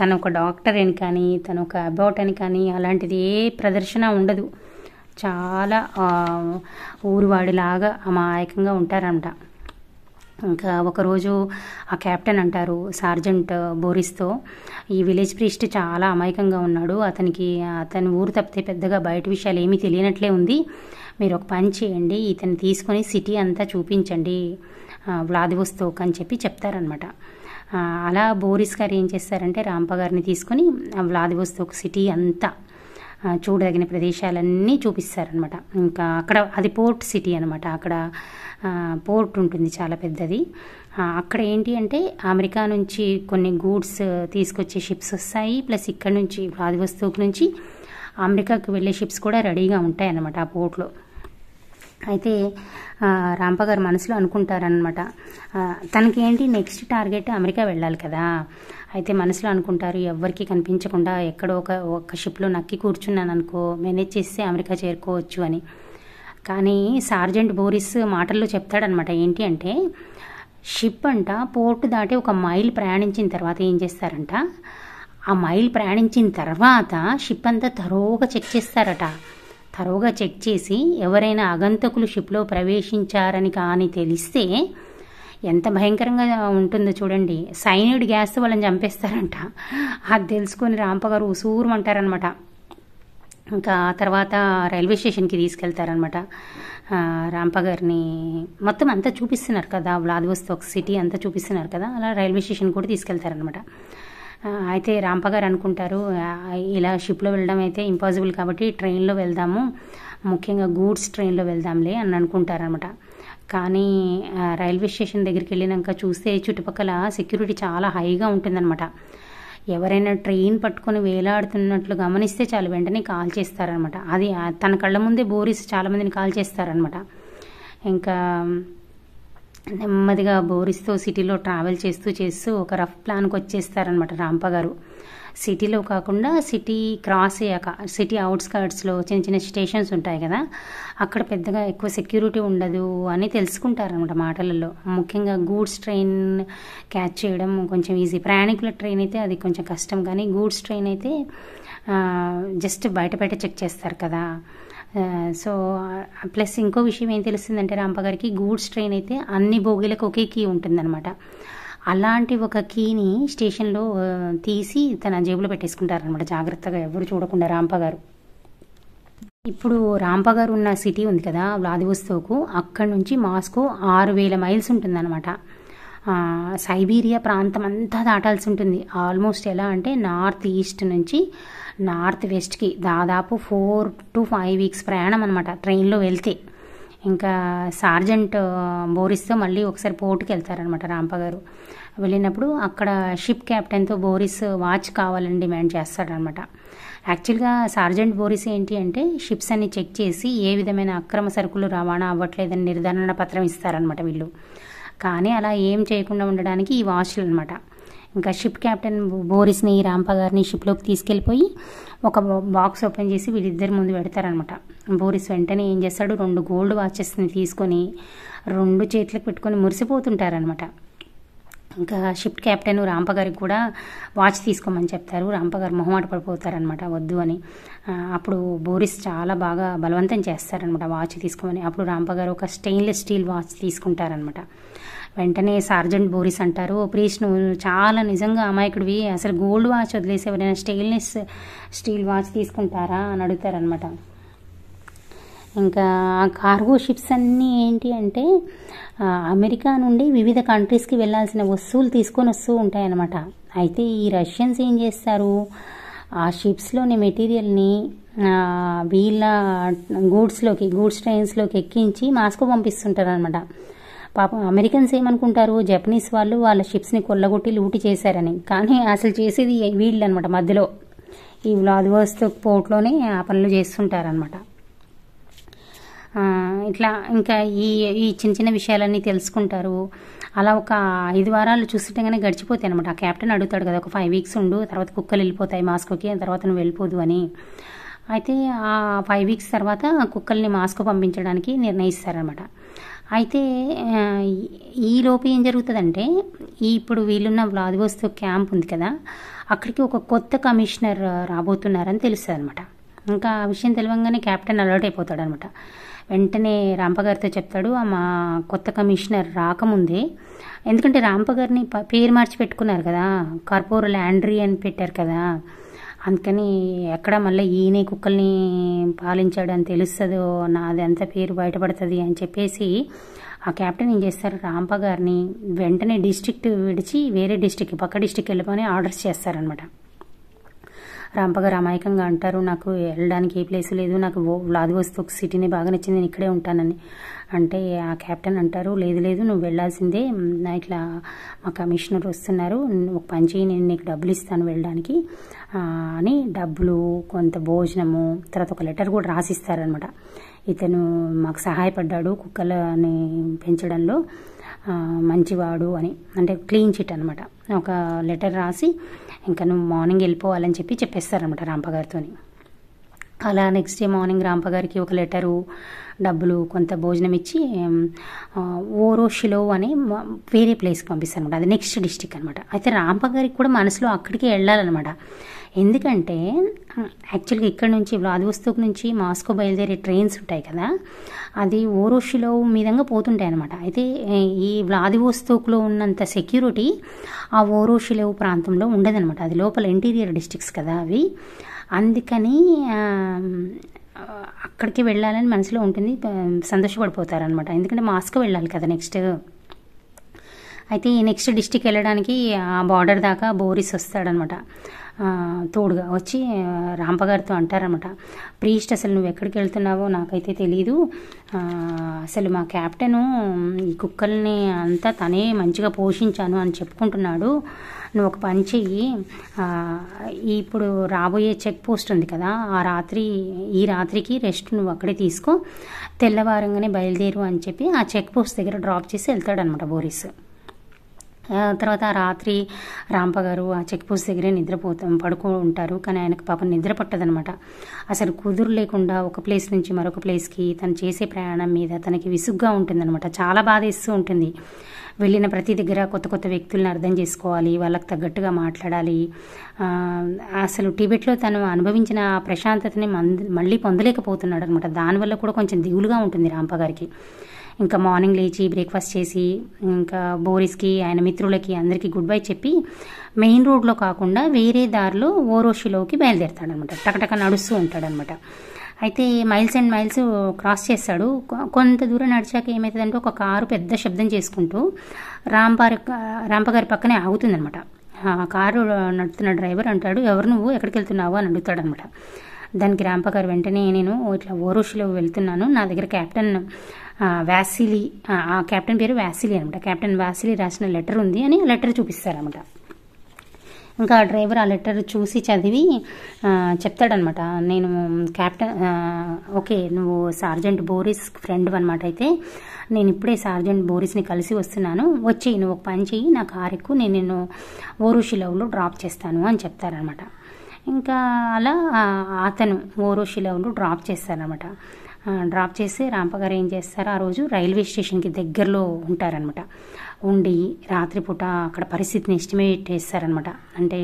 తన ఒక డాక్టర్ అని కానీ తన ఒక అబౌట్ అని కానీ అలాంటిది ఏ ప్రదర్శన ఉండదు చాలా ఊరువాడిలాగా అమాయకంగా ఉంటారనమాట ఇంకా ఒకరోజు ఆ క్యాప్టెన్ అంటారు సార్జెంట్ బోరిస్తో ఈ విలేజ్ ప్రీస్ట్ చాలా అమాయకంగా ఉన్నాడు అతనికి అతని ఊరు తప్పితే పెద్దగా బయట విషయాలు ఏమీ తెలియనట్లే ఉంది మీరు ఒక పని చేయండి ఇతను తీసుకొని సిటీ అంతా చూపించండి వ్లాదివోస్తోక్ అని చెప్పి చెప్తారనమాట అలా బోరిస్ గారు ఏం చేస్తారంటే రాంప గారిని తీసుకొని వ్లాదివోస్తోక్ సిటీ అంతా చూడదగిన ప్రదేశాలన్నీ చూపిస్తారనమాట ఇంకా అక్కడ అది పోర్ట్ సిటీ అనమాట అక్కడ పోర్ట్ ఉంటుంది చాలా పెద్దది అక్కడ ఏంటి అంటే అమెరికా నుంచి కొన్ని గూడ్స్ తీసుకొచ్చే షిప్స్ వస్తాయి ప్లస్ ఇక్కడ నుంచి వ్లాదివస్తోక్ నుంచి అమెరికాకు వెళ్ళే షిప్స్ కూడా రెడీగా ఉంటాయి అన్నమాట ఆ పోర్ట్లో అయితే రాంప గారు మనసులో అనుకుంటారనమాట తనకేంటి నెక్స్ట్ టార్గెట్ అమెరికా వెళ్ళాలి కదా అయితే మనసులో అనుకుంటారు ఎవ్వరికీ కనిపించకుండా ఎక్కడో ఒక ఒక షిప్లో నక్కి కూర్చున్నాను అనుకో మేనేజ్ చేస్తే అమెరికా చేరుకోవచ్చు అని కానీ సార్జెంట్ బోరిస్ మాటల్లో చెప్తాడనమాట ఏంటి అంటే షిప్ అంట పోర్టు దాటి ఒక మైల్ ప్రయాణించిన తర్వాత ఏం చేస్తారంట ఆ మైల్ ప్రయాణించిన తర్వాత షిప్ అంతా తరోగా చెక్ చేస్తారట తరువుగా చెక్ చేసి ఎవరైనా అగంతకులు షిప్లో ప్రవేశించారని కానీ తెలిస్తే ఎంత భయంకరంగా ఉంటుందో చూడండి సైన్యుడు గ్యాస్ వాళ్ళని చంపేస్తారంట అది తెలుసుకొని రాంపగారు ఉసూరుమంటారనమాట ఇంకా తర్వాత రైల్వే స్టేషన్కి తీసుకెళ్తారనమాట రాంపగారిని మొత్తం అంతా చూపిస్తున్నారు కదా ఒక సిటీ అంతా చూపిస్తున్నారు కదా అలా రైల్వే స్టేషన్ కూడా తీసుకెళ్తారనమాట అయితే రాంప గారు అనుకుంటారు ఇలా షిప్లో వెళ్ళడం అయితే ఇంపాసిబుల్ కాబట్టి ట్రైన్లో వెళ్దాము ముఖ్యంగా గూడ్స్ ట్రైన్లో వెళ్దాంలే అని అనుకుంటారనమాట కానీ రైల్వే స్టేషన్ దగ్గరికి వెళ్ళినాక చూస్తే చుట్టుపక్కల సెక్యూరిటీ చాలా హైగా ఉంటుందన్నమాట ఎవరైనా ట్రైన్ పట్టుకొని వేలాడుతున్నట్లు గమనిస్తే చాలు వెంటనే కాల్ చేస్తారనమాట అది తన కళ్ళ ముందే బోరీస్ చాలామందిని కాల్ చేస్తారనమాట ఇంకా నెమ్మదిగా బోరిస్తూ సిటీలో ట్రావెల్ చేస్తూ చేస్తూ ఒక రఫ్ ప్లాన్కి వచ్చేస్తారనమాట రాంప గారు సిటీలో కాకుండా సిటీ క్రాస్ అయ్యాక సిటీ అవుట్స్కర్ట్స్లో చిన్న చిన్న స్టేషన్స్ ఉంటాయి కదా అక్కడ పెద్దగా ఎక్కువ సెక్యూరిటీ ఉండదు అని తెలుసుకుంటారనమాట మాటలలో ముఖ్యంగా గూడ్స్ ట్రైన్ క్యాచ్ చేయడం కొంచెం ఈజీ ప్రయాణికుల ట్రైన్ అయితే అది కొంచెం కష్టం కానీ గూడ్స్ ట్రైన్ అయితే జస్ట్ బయట బయట చెక్ చేస్తారు కదా సో ప్లస్ ఇంకో విషయం ఏం తెలుస్తుందంటే రాంపగారికి గూడ్స్ ట్రైన్ అయితే అన్ని బోగీలకు ఒకే కీ ఉంటుందన్నమాట అలాంటి ఒక కీని స్టేషన్లో తీసి తన జేబులో పెట్టేసుకుంటారనమాట జాగ్రత్తగా ఎవరు చూడకుండా రాంపగారు ఇప్పుడు రాంపగారు ఉన్న సిటీ ఉంది కదా వ్లాదివోస్తోకు అక్కడ నుంచి మాస్కో ఆరు వేల మైల్స్ ఉంటుందన్నమాట సైబీరియా ప్రాంతం అంతా దాటాల్సి ఉంటుంది ఆల్మోస్ట్ ఎలా అంటే నార్త్ ఈస్ట్ నుంచి నార్త్ వెస్ట్కి దాదాపు ఫోర్ టు ఫైవ్ వీక్స్ ప్రయాణం అనమాట ట్రైన్లో వెళ్తే ఇంకా సార్జెంట్ బోరిస్తో మళ్ళీ ఒకసారి పోర్టుకి వెళ్తారనమాట రాంప గారు వెళ్ళినప్పుడు అక్కడ షిప్ క్యాప్టెన్తో బోరిస్ వాచ్ కావాలని డిమాండ్ చేస్తాడనమాట యాక్చువల్గా సార్జెంట్ బోరిస్ ఏంటి అంటే షిప్స్ అన్ని చెక్ చేసి ఏ విధమైన అక్రమ సరుకులు రవాణా అవ్వట్లేదని నిర్ధారణ పత్రం ఇస్తారనమాట వీళ్ళు కానీ అలా ఏం చేయకుండా ఉండడానికి ఈ వాచ్లు అనమాట ఇంకా షిప్ క్యాప్టెన్ బోరిస్ని రాంప గారిని షిప్లోకి తీసుకెళ్ళిపోయి ఒక బాక్స్ ఓపెన్ చేసి వీళ్ళిద్దరి ముందు పెడతారనమాట బోరిస్ వెంటనే ఏం చేస్తాడు రెండు గోల్డ్ వాచెస్ని తీసుకొని రెండు చేతులకు పెట్టుకొని మురిసిపోతుంటారనమాట ఇంకా షిఫ్ట్ క్యాప్టెన్ రాంప గారికి కూడా వాచ్ తీసుకోమని చెప్తారు రాంప గారు మొహమాట పడిపోతారనమాట వద్దు అని అప్పుడు బోరిస్ చాలా బాగా బలవంతం చేస్తారనమాట వాచ్ తీసుకోమని అప్పుడు రాంప గారు ఒక స్టెయిన్లెస్ స్టీల్ వాచ్ తీసుకుంటారనమాట వెంటనే సార్జెంట్ బోరిస్ అంటారు ప్రీస్ నువ్వు చాలా నిజంగా అమాయకుడివి అసలు గోల్డ్ వాచ్ వదిలేసి ఎవరైనా స్టెయిన్లెస్ స్టీల్ వాచ్ తీసుకుంటారా అని అడుగుతారనమాట ఇంకా కార్గో షిప్స్ అన్నీ ఏంటి అంటే అమెరికా నుండి వివిధ కంట్రీస్కి వెళ్ళాల్సిన వస్తువులు తీసుకొని వస్తూ ఉంటాయన్నమాట అయితే ఈ రష్యన్స్ ఏం చేస్తారు ఆ షిప్స్లోని మెటీరియల్ని వీళ్ళ గూడ్స్లోకి గూడ్స్ ట్రైన్స్లోకి ఎక్కించి మాస్కో పంపిస్తుంటారు అనమాట పాపం అమెరికన్స్ ఏమనుకుంటారు జపనీస్ వాళ్ళు వాళ్ళ షిప్స్ని కొల్లగొట్టి లూటి చేశారని కానీ అసలు చేసేది వీళ్ళు అనమాట మధ్యలో ఈ వ్లాదివోస్తోక్ పోర్ట్లోనే ఆ పనులు చేస్తుంటారనమాట ఇట్లా ఇంకా ఈ ఈ చిన్న చిన్న విషయాలన్నీ తెలుసుకుంటారు అలా ఒక ఐదు వారాలు చూస్తుంటేగానే గడిచిపోతాయి అనమాట ఆ కెప్టెన్ అడుగుతాడు కదా ఒక ఫైవ్ వీక్స్ ఉండు తర్వాత కుక్కలు వెళ్ళిపోతాయి మాస్కోకి తర్వాత నువ్వు వెళ్ళిపోదు అని అయితే ఆ ఫైవ్ వీక్స్ తర్వాత కుక్కల్ని మాస్కో పంపించడానికి నిర్ణయిస్తారనమాట అయితే ఈలోపు ఏం జరుగుతుందంటే ఈ ఇప్పుడు వీళ్ళున్న వ్లాదివోస్తో క్యాంప్ ఉంది కదా అక్కడికి ఒక కొత్త కమిషనర్ రాబోతున్నారని తెలుస్తుంది అనమాట ఇంకా ఆ విషయం తెలియంగానే క్యాప్టెన్ అలర్ట్ అయిపోతాడు అనమాట వెంటనే రాంపగారితో చెప్తాడు మా కొత్త కమిషనర్ రాకముందే ఎందుకంటే రాంపగారిని పేరు మార్చి పెట్టుకున్నారు కదా కార్పోర్ ల్యాండ్రీ అని పెట్టారు కదా అందుకని ఎక్కడ మళ్ళీ ఈయన కుక్కల్ని పాలించాడు అని తెలుస్తుందో నాదంతా పేరు బయటపడుతుంది అని చెప్పేసి ఆ క్యాప్టెన్ ఏం చేస్తారు రాంప గారిని వెంటనే డిస్టిక్ట్ విడిచి వేరే డిస్టిక్ పక్క డిస్టిక్ వెళ్ళిపోయి ఆర్డర్స్ చేస్తారనమాట రాంపగారు అమాయకంగా అంటారు నాకు వెళ్ళడానికి ఏ ప్లేస్ లేదు నాకు వ్లాదివోస్తోక్ సిటీనే బాగా నచ్చింది నేను ఇక్కడే ఉంటానని అంటే ఆ క్యాప్టెన్ అంటారు లేదు లేదు నువ్వు వెళ్ళాల్సిందే ఇట్లా మా కమిషనర్ వస్తున్నారు ఒక పని చేయి నేను నీకు డబ్బులు ఇస్తాను వెళ్ళడానికి అని డబ్బులు కొంత భోజనము తర్వాత ఒక లెటర్ కూడా రాసిస్తారనమాట ఇతను మాకు సహాయపడ్డాడు కుక్కలని పెంచడంలో మంచివాడు అని అంటే క్లీన్ చిట్ అనమాట ఒక లెటర్ రాసి ఇంకా నువ్వు మార్నింగ్ వెళ్ళిపోవాలని చెప్పి చెప్పేస్తారనమాట రాంపగారితో అలా నెక్స్ట్ డే మార్నింగ్ రాంపగారికి ఒక లెటరు డబ్బులు కొంత భోజనం ఇచ్చి ఓరోషిలో అని వేరే ప్లేస్కి పంపిస్తారనమాట అది నెక్స్ట్ డిస్టిక్ అనమాట అయితే రాంపగారికి కూడా మనసులో అక్కడికి వెళ్ళాలన్నమాట ఎందుకంటే యాక్చువల్గా ఇక్కడ నుంచి వ్లాదివోస్తోక్ నుంచి మాస్కో బయలుదేరే ట్రైన్స్ ఉంటాయి కదా అది ఓరోషిలో మీదంగా పోతుంటాయి అనమాట అయితే ఈ వ్లాదివోస్తోక్లో ఉన్నంత సెక్యూరిటీ ఆ ఓరోషిలో ప్రాంతంలో ఉండదనమాట అది లోపల ఇంటీరియర్ డిస్ట్రిక్ట్స్ కదా అవి అందుకని అక్కడికి వెళ్ళాలని మనసులో ఉంటుంది సంతోషపడిపోతారనమాట ఎందుకంటే మాస్కో వెళ్ళాలి కదా నెక్స్ట్ అయితే ఈ నెక్స్ట్ డిస్టిక్ వెళ్ళడానికి ఆ బార్డర్ దాకా బోరిస్ వస్తాడనమాట తోడుగా వచ్చి రాంపగారితో అంటారనమాట ప్రీస్ట్ అసలు నువ్వు ఎక్కడికి వెళ్తున్నావో నాకైతే తెలీదు అసలు మా క్యాప్టెను ఈ కుక్కల్ని అంతా తనే మంచిగా పోషించాను అని చెప్పుకుంటున్నాడు నువ్వు ఒక పని చెయ్యి ఇప్పుడు రాబోయే చెక్ పోస్ట్ ఉంది కదా ఆ రాత్రి ఈ రాత్రికి రెస్ట్ నువ్వు అక్కడే తీసుకో తెల్లవారంగానే బయలుదేరు అని చెప్పి ఆ చెక్ పోస్ట్ దగ్గర డ్రాప్ చేసి వెళ్తాడనమాట బోరీస్ తర్వాత రాత్రి రాంప గారు ఆ చెక్ పోస్ట్ దగ్గరే నిద్రపోతాం పడుకో ఉంటారు కానీ ఆయనకు పాపం నిద్ర పట్టదనమాట అసలు కుదురు లేకుండా ఒక ప్లేస్ నుంచి మరొక ప్లేస్కి తను చేసే ప్రయాణం మీద తనకి విసుగ్గా ఉంటుందన్నమాట చాలా బాధ ఇస్తూ ఉంటుంది వెళ్ళిన ప్రతి దగ్గర కొత్త కొత్త వ్యక్తులను అర్థం చేసుకోవాలి వాళ్ళకి తగ్గట్టుగా మాట్లాడాలి అసలు టిబెట్లో తను అనుభవించిన ఆ ప్రశాంతతని మళ్ళీ పొందలేకపోతున్నాడు అనమాట దానివల్ల కూడా కొంచెం దిగులుగా ఉంటుంది రాంప గారికి ఇంకా మార్నింగ్ లేచి బ్రేక్ఫాస్ట్ చేసి ఇంకా బోరిస్కి ఆయన మిత్రులకి అందరికీ గుడ్ బై చెప్పి మెయిన్ రోడ్లో కాకుండా వేరే దారిలో ఓరోషిలోకి బయలుదేరతాడనమాట టకటక నడుస్తూ ఉంటాడనమాట అయితే మైల్స్ అండ్ మైల్స్ క్రాస్ చేస్తాడు కొంత దూరం నడిచాక ఏమవుతుందంటే ఒక కారు పెద్ద శబ్దం చేసుకుంటూ రాంపారి రాంపగారి పక్కనే ఆగుతుందనమాట కారు నడుతున్న డ్రైవర్ అంటాడు ఎవరు నువ్వు ఎక్కడికి వెళ్తున్నావు అని అడుగుతాడనమాట దానికి రాంపగారు వెంటనే నేను ఇట్లా ఓరోషిలో వెళ్తున్నాను నా దగ్గర క్యాప్టెన్ వ్యాసిలి ఆ కెప్టెన్ పేరు వ్యాసిలి అనమాట కెప్టెన్ వ్యాసిలి రాసిన లెటర్ ఉంది అని లెటర్ చూపిస్తారనమాట ఇంకా ఆ డ్రైవర్ ఆ లెటర్ చూసి చదివి చెప్తాడనమాట నేను క్యాప్టెన్ ఓకే నువ్వు సార్జెంట్ బోరిస్ ఫ్రెండ్ అనమాట అయితే నేను ఇప్పుడే సార్జెంట్ బోరిస్ని కలిసి వస్తున్నాను వచ్చి నువ్వు ఒక పని చెయ్యి నా కారుకు నేను నేను ఓరుషిలవ్లో డ్రాప్ చేస్తాను అని చెప్తారనమాట ఇంకా అలా అతను ఓరుషిలవ్లో డ్రాప్ చేస్తారనమాట డ్రాప్ చేసి రాంపగారు ఏం చేస్తారు ఆ రోజు రైల్వే స్టేషన్కి దగ్గరలో ఉంటారనమాట ఉండి రాత్రిపూట అక్కడ పరిస్థితిని ఎస్టిమేట్ చేస్తారనమాట అంటే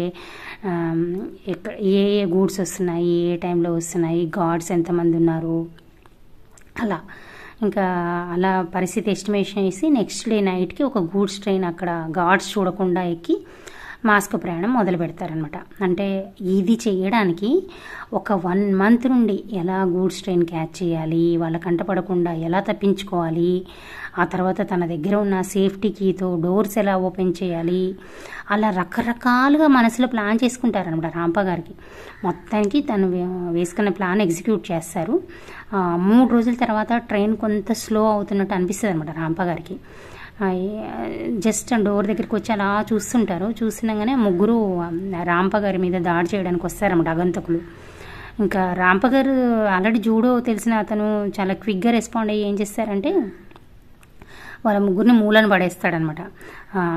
ఏ ఏ గూడ్స్ వస్తున్నాయి ఏ టైంలో వస్తున్నాయి గాడ్స్ ఎంతమంది ఉన్నారు అలా ఇంకా అలా పరిస్థితి ఎస్టిమేషన్ వేసి నెక్స్ట్ డే నైట్కి ఒక గూడ్స్ ట్రైన్ అక్కడ గాడ్స్ చూడకుండా ఎక్కి మాస్క్ ప్రయాణం మొదలు పెడతారనమాట అంటే ఇది చేయడానికి ఒక వన్ మంత్ నుండి ఎలా గూడ్స్ ట్రైన్ క్యాచ్ చేయాలి వాళ్ళ కంటపడకుండా ఎలా తప్పించుకోవాలి ఆ తర్వాత తన దగ్గర ఉన్న సేఫ్టీ కీతో డోర్స్ ఎలా ఓపెన్ చేయాలి అలా రకరకాలుగా మనసులో ప్లాన్ చేసుకుంటారనమాట రాంప గారికి మొత్తానికి తను వేసుకున్న ప్లాన్ ఎగ్జిక్యూట్ చేస్తారు మూడు రోజుల తర్వాత ట్రైన్ కొంత స్లో అవుతున్నట్టు అనిపిస్తుంది అనమాట రాంప గారికి జస్ట్ డోర్ దగ్గరికి వచ్చి అలా చూస్తుంటారు చూసినాగానే ముగ్గురు రాంప గారి మీద దాడి చేయడానికి వస్తారన్నమాట అగంతకులు ఇంకా రాంప గారు ఆల్రెడీ జూడో తెలిసిన అతను చాలా క్విక్గా రెస్పాండ్ అయ్యి ఏం చేస్తారంటే వాళ్ళ ముగ్గురిని మూలను పడేస్తాడనమాట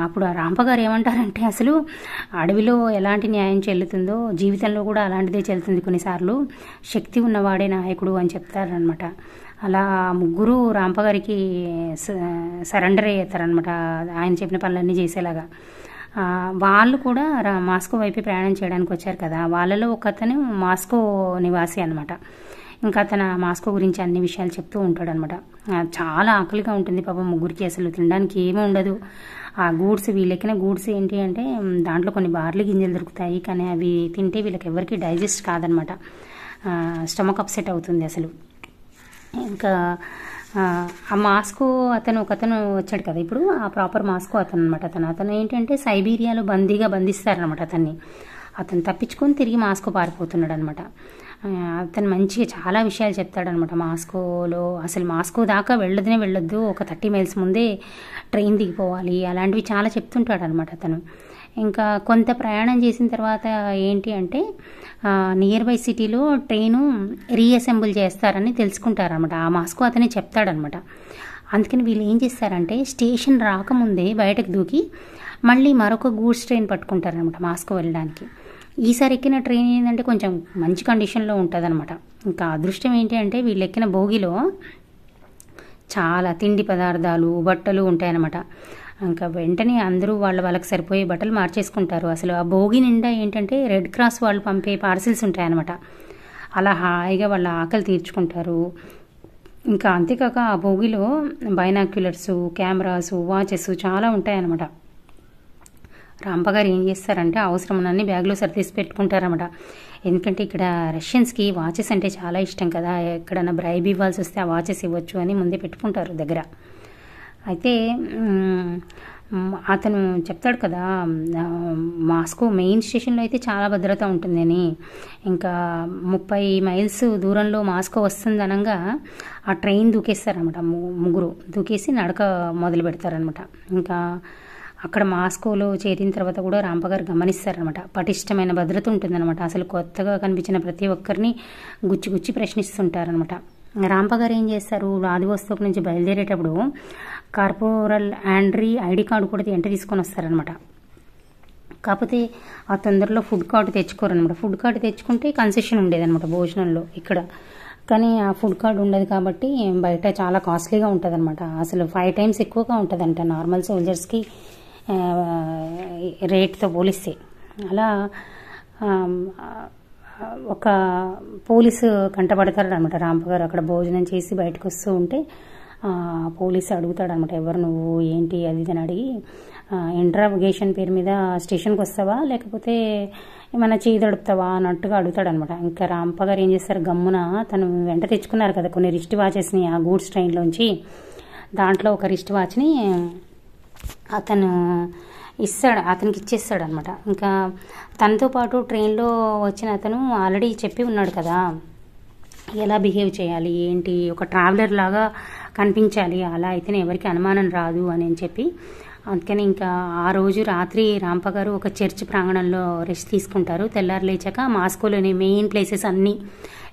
అప్పుడు ఆ రాంపగారు ఏమంటారంటే అసలు అడవిలో ఎలాంటి న్యాయం చెల్లుతుందో జీవితంలో కూడా అలాంటిదే చెల్లుతుంది కొన్నిసార్లు శక్తి ఉన్నవాడే నాయకుడు అని చెప్తారనమాట అలా ముగ్గురు రాంపగారికి సరెండర్ అయ్యేస్తారనమాట ఆయన చెప్పిన పనులన్నీ చేసేలాగా వాళ్ళు కూడా మాస్కో వైపు ప్రయాణం చేయడానికి వచ్చారు కదా వాళ్ళలో ఒక అతను మాస్కో నివాసి అనమాట ఇంకా తన మాస్కో గురించి అన్ని విషయాలు చెప్తూ ఉంటాడనమాట చాలా ఆకలిగా ఉంటుంది పాపం ముగ్గురికి అసలు తినడానికి ఏమీ ఉండదు ఆ గూడ్స్ వీళ్ళెక్కిన గూడ్స్ ఏంటి అంటే దాంట్లో కొన్ని బార్లీ గింజలు దొరుకుతాయి కానీ అవి తింటే వీళ్ళకి ఎవరికి డైజెస్ట్ కాదనమాట స్టమక్ అప్సెట్ అవుతుంది అసలు ఇంకా ఆ మాస్కో అతను ఒక అతను వచ్చాడు కదా ఇప్పుడు ఆ ప్రాపర్ మాస్కో అతను అనమాట అతను అతను ఏంటంటే సైబీరియాలో బందీగా బంధిస్తారనమాట అతన్ని అతను తప్పించుకొని తిరిగి మాస్కో పారిపోతున్నాడు అనమాట అతను మంచిగా చాలా విషయాలు చెప్తాడనమాట మాస్కోలో అసలు మాస్కో దాకా వెళ్ళదునే వెళ్ళొద్దు ఒక థర్టీ మైల్స్ ముందే ట్రైన్ దిగిపోవాలి అలాంటివి చాలా చెప్తుంటాడు అనమాట అతను ఇంకా కొంత ప్రయాణం చేసిన తర్వాత ఏంటి అంటే నియర్ బై సిటీలో ట్రైను రీఅసెంబుల్ చేస్తారని తెలుసుకుంటారనమాట ఆ మాస్కు అతనే చెప్తాడనమాట అందుకని వీళ్ళు ఏం చేస్తారంటే స్టేషన్ రాకముందే బయటకు దూకి మళ్ళీ మరొక గూడ్స్ ట్రైన్ పట్టుకుంటారనమాట మాస్క్ వెళ్ళడానికి ఈసారి ఎక్కిన ట్రైన్ ఏంటంటే కొంచెం మంచి కండిషన్లో అనమాట ఇంకా అదృష్టం ఏంటి అంటే వీళ్ళు ఎక్కిన భోగిలో చాలా తిండి పదార్థాలు బట్టలు ఉంటాయన్నమాట ఇంకా వెంటనే అందరూ వాళ్ళ వాళ్ళకి సరిపోయే బట్టలు మార్చేసుకుంటారు అసలు ఆ భోగి నిండా ఏంటంటే రెడ్ క్రాస్ వాళ్ళు పంపే పార్సిల్స్ ఉంటాయన్నమాట అలా హాయిగా వాళ్ళ ఆకలి తీర్చుకుంటారు ఇంకా అంతేకాక ఆ భోగిలో బైనాక్యులర్స్ కెమెరాస్ వాచెస్ చాలా ఉంటాయన్నమాట రాంపగారు ఏం చేస్తారంటే అవసరమనన్ని బ్యాగ్లో సర్దేసి పెట్టుకుంటారన్నమాట ఎందుకంటే ఇక్కడ రష్యన్స్కి వాచెస్ అంటే చాలా ఇష్టం కదా ఎక్కడన్నా బ్రైబ్ ఇవ్వాల్సి వస్తే ఆ వాచెస్ ఇవ్వచ్చు అని ముందే పెట్టుకుంటారు దగ్గర అయితే అతను చెప్తాడు కదా మాస్కో మెయిన్ స్టేషన్లో అయితే చాలా భద్రత ఉంటుందని ఇంకా ముప్పై మైల్స్ దూరంలో మాస్కో వస్తుంది అనగా ఆ ట్రైన్ దూకేస్తారనమాట ముగ్గురు దూకేసి నడక మొదలు పెడతారనమాట ఇంకా అక్కడ మాస్కోలో చేరిన తర్వాత కూడా రాంపగారు గమనిస్తారనమాట పటిష్టమైన భద్రత ఉంటుందన్నమాట అసలు కొత్తగా కనిపించిన ప్రతి ఒక్కరిని గుచ్చి గుచ్చి ప్రశ్నిస్తుంటారనమాట రాంపగారు ఏం చేస్తారు వ్లాదివోస్తోక్ నుంచి బయలుదేరేటప్పుడు కార్పోరల్ ఆండ్రీ ఐడి కార్డు కూడా ఎంటర్ తీసుకొని వస్తారనమాట కాకపోతే ఆ తొందరలో ఫుడ్ కార్ట్ తెచ్చుకోరనమాట ఫుడ్ కార్ట్ తెచ్చుకుంటే కన్సెషన్ ఉండేదనమాట భోజనంలో ఇక్కడ కానీ ఆ ఫుడ్ కార్డు ఉండదు కాబట్టి బయట చాలా కాస్ట్లీగా ఉంటుందన్నమాట అసలు ఫైవ్ టైమ్స్ ఎక్కువగా ఉంటుందంట నార్మల్ సోల్జర్స్కి రేట్తో పోలిస్తే అలా ఒక పోలీసు కంటపడతారనమాట అనమాట రాంపగారు అక్కడ భోజనం చేసి బయటకు వస్తూ ఉంటే పోలీస్ అడుగుతాడనమాట ఎవరు నువ్వు ఏంటి అది అని అడిగి ఇంట్రాగేషన్ పేరు మీద స్టేషన్కి వస్తావా లేకపోతే ఏమైనా చేయి తడుపుతావా అన్నట్టుగా అడుగుతాడనమాట ఇంకా రాంప గారు ఏం చేస్తారు గమ్మున తను వెంట తెచ్చుకున్నారు కదా కొన్ని రిస్ట్ వాచెస్ని ఆ గూడ్స్ ట్రైన్లోంచి దాంట్లో ఒక రిస్ట్ వాచ్ని అతను ఇస్తాడు అతనికి ఇచ్చేస్తాడు అనమాట ఇంకా తనతో పాటు ట్రైన్లో వచ్చిన అతను ఆల్రెడీ చెప్పి ఉన్నాడు కదా ఎలా బిహేవ్ చేయాలి ఏంటి ఒక ట్రావెలర్ లాగా కనిపించాలి అలా అయితేనే ఎవరికి అనుమానం రాదు అని చెప్పి అందుకని ఇంకా ఆ రోజు రాత్రి రాంప గారు ఒక చర్చ్ ప్రాంగణంలో రెస్ట్ తీసుకుంటారు తెల్లారు లేచాక మాస్కోలోని మెయిన్ ప్లేసెస్ అన్నీ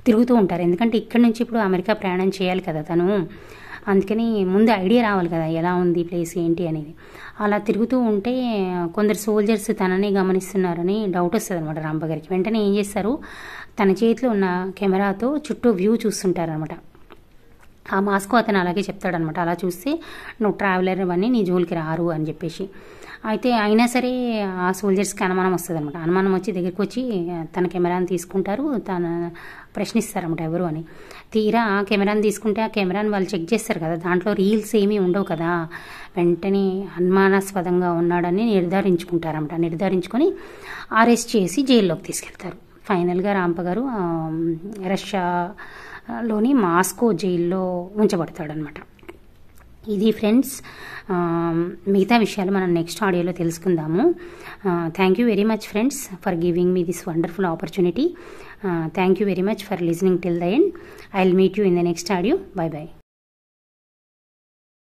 తిరుగుతూ ఉంటారు ఎందుకంటే ఇక్కడ నుంచి ఇప్పుడు అమెరికా ప్రయాణం చేయాలి కదా తను అందుకని ముందు ఐడియా రావాలి కదా ఎలా ఉంది ప్లేస్ ఏంటి అనేది అలా తిరుగుతూ ఉంటే కొందరు సోల్జర్స్ తనని గమనిస్తున్నారని డౌట్ వస్తుంది అనమాట రాంప గారికి వెంటనే ఏం చేస్తారు తన చేతిలో ఉన్న కెమెరాతో చుట్టూ వ్యూ చూస్తుంటారనమాట ఆ మాస్కు అతను అలాగే చెప్తాడనమాట అలా చూస్తే నువ్వు ట్రావెలర్ అవన్నీ నీ జోలికి రారు అని చెప్పేసి అయితే అయినా సరే ఆ సోల్జర్స్కి అనుమానం వస్తుంది అనమాట అనుమానం వచ్చి దగ్గరికి వచ్చి తన కెమెరాని తీసుకుంటారు తన ప్రశ్నిస్తారనమాట ఎవరు అని తీరా ఆ కెమెరాని తీసుకుంటే ఆ కెమెరాని వాళ్ళు చెక్ చేస్తారు కదా దాంట్లో రీల్స్ ఏమీ ఉండవు కదా వెంటనే అనుమానాస్పదంగా ఉన్నాడని నిర్ధారించుకుంటారనమాట నిర్ధారించుకొని అరెస్ట్ చేసి జైల్లోకి తీసుకెళ్తారు ఫైనల్గా రాంప గారు రష్యా లోని మాస్కో జైల్లో ఉంచబడతాడనమాట ఇది ఫ్రెండ్స్ మిగతా విషయాలు మనం నెక్స్ట్ ఆడియోలో తెలుసుకుందాము thank you very much friends for giving me this wonderful opportunity thank you very much for listening till the end I will meet you in the next audio bye by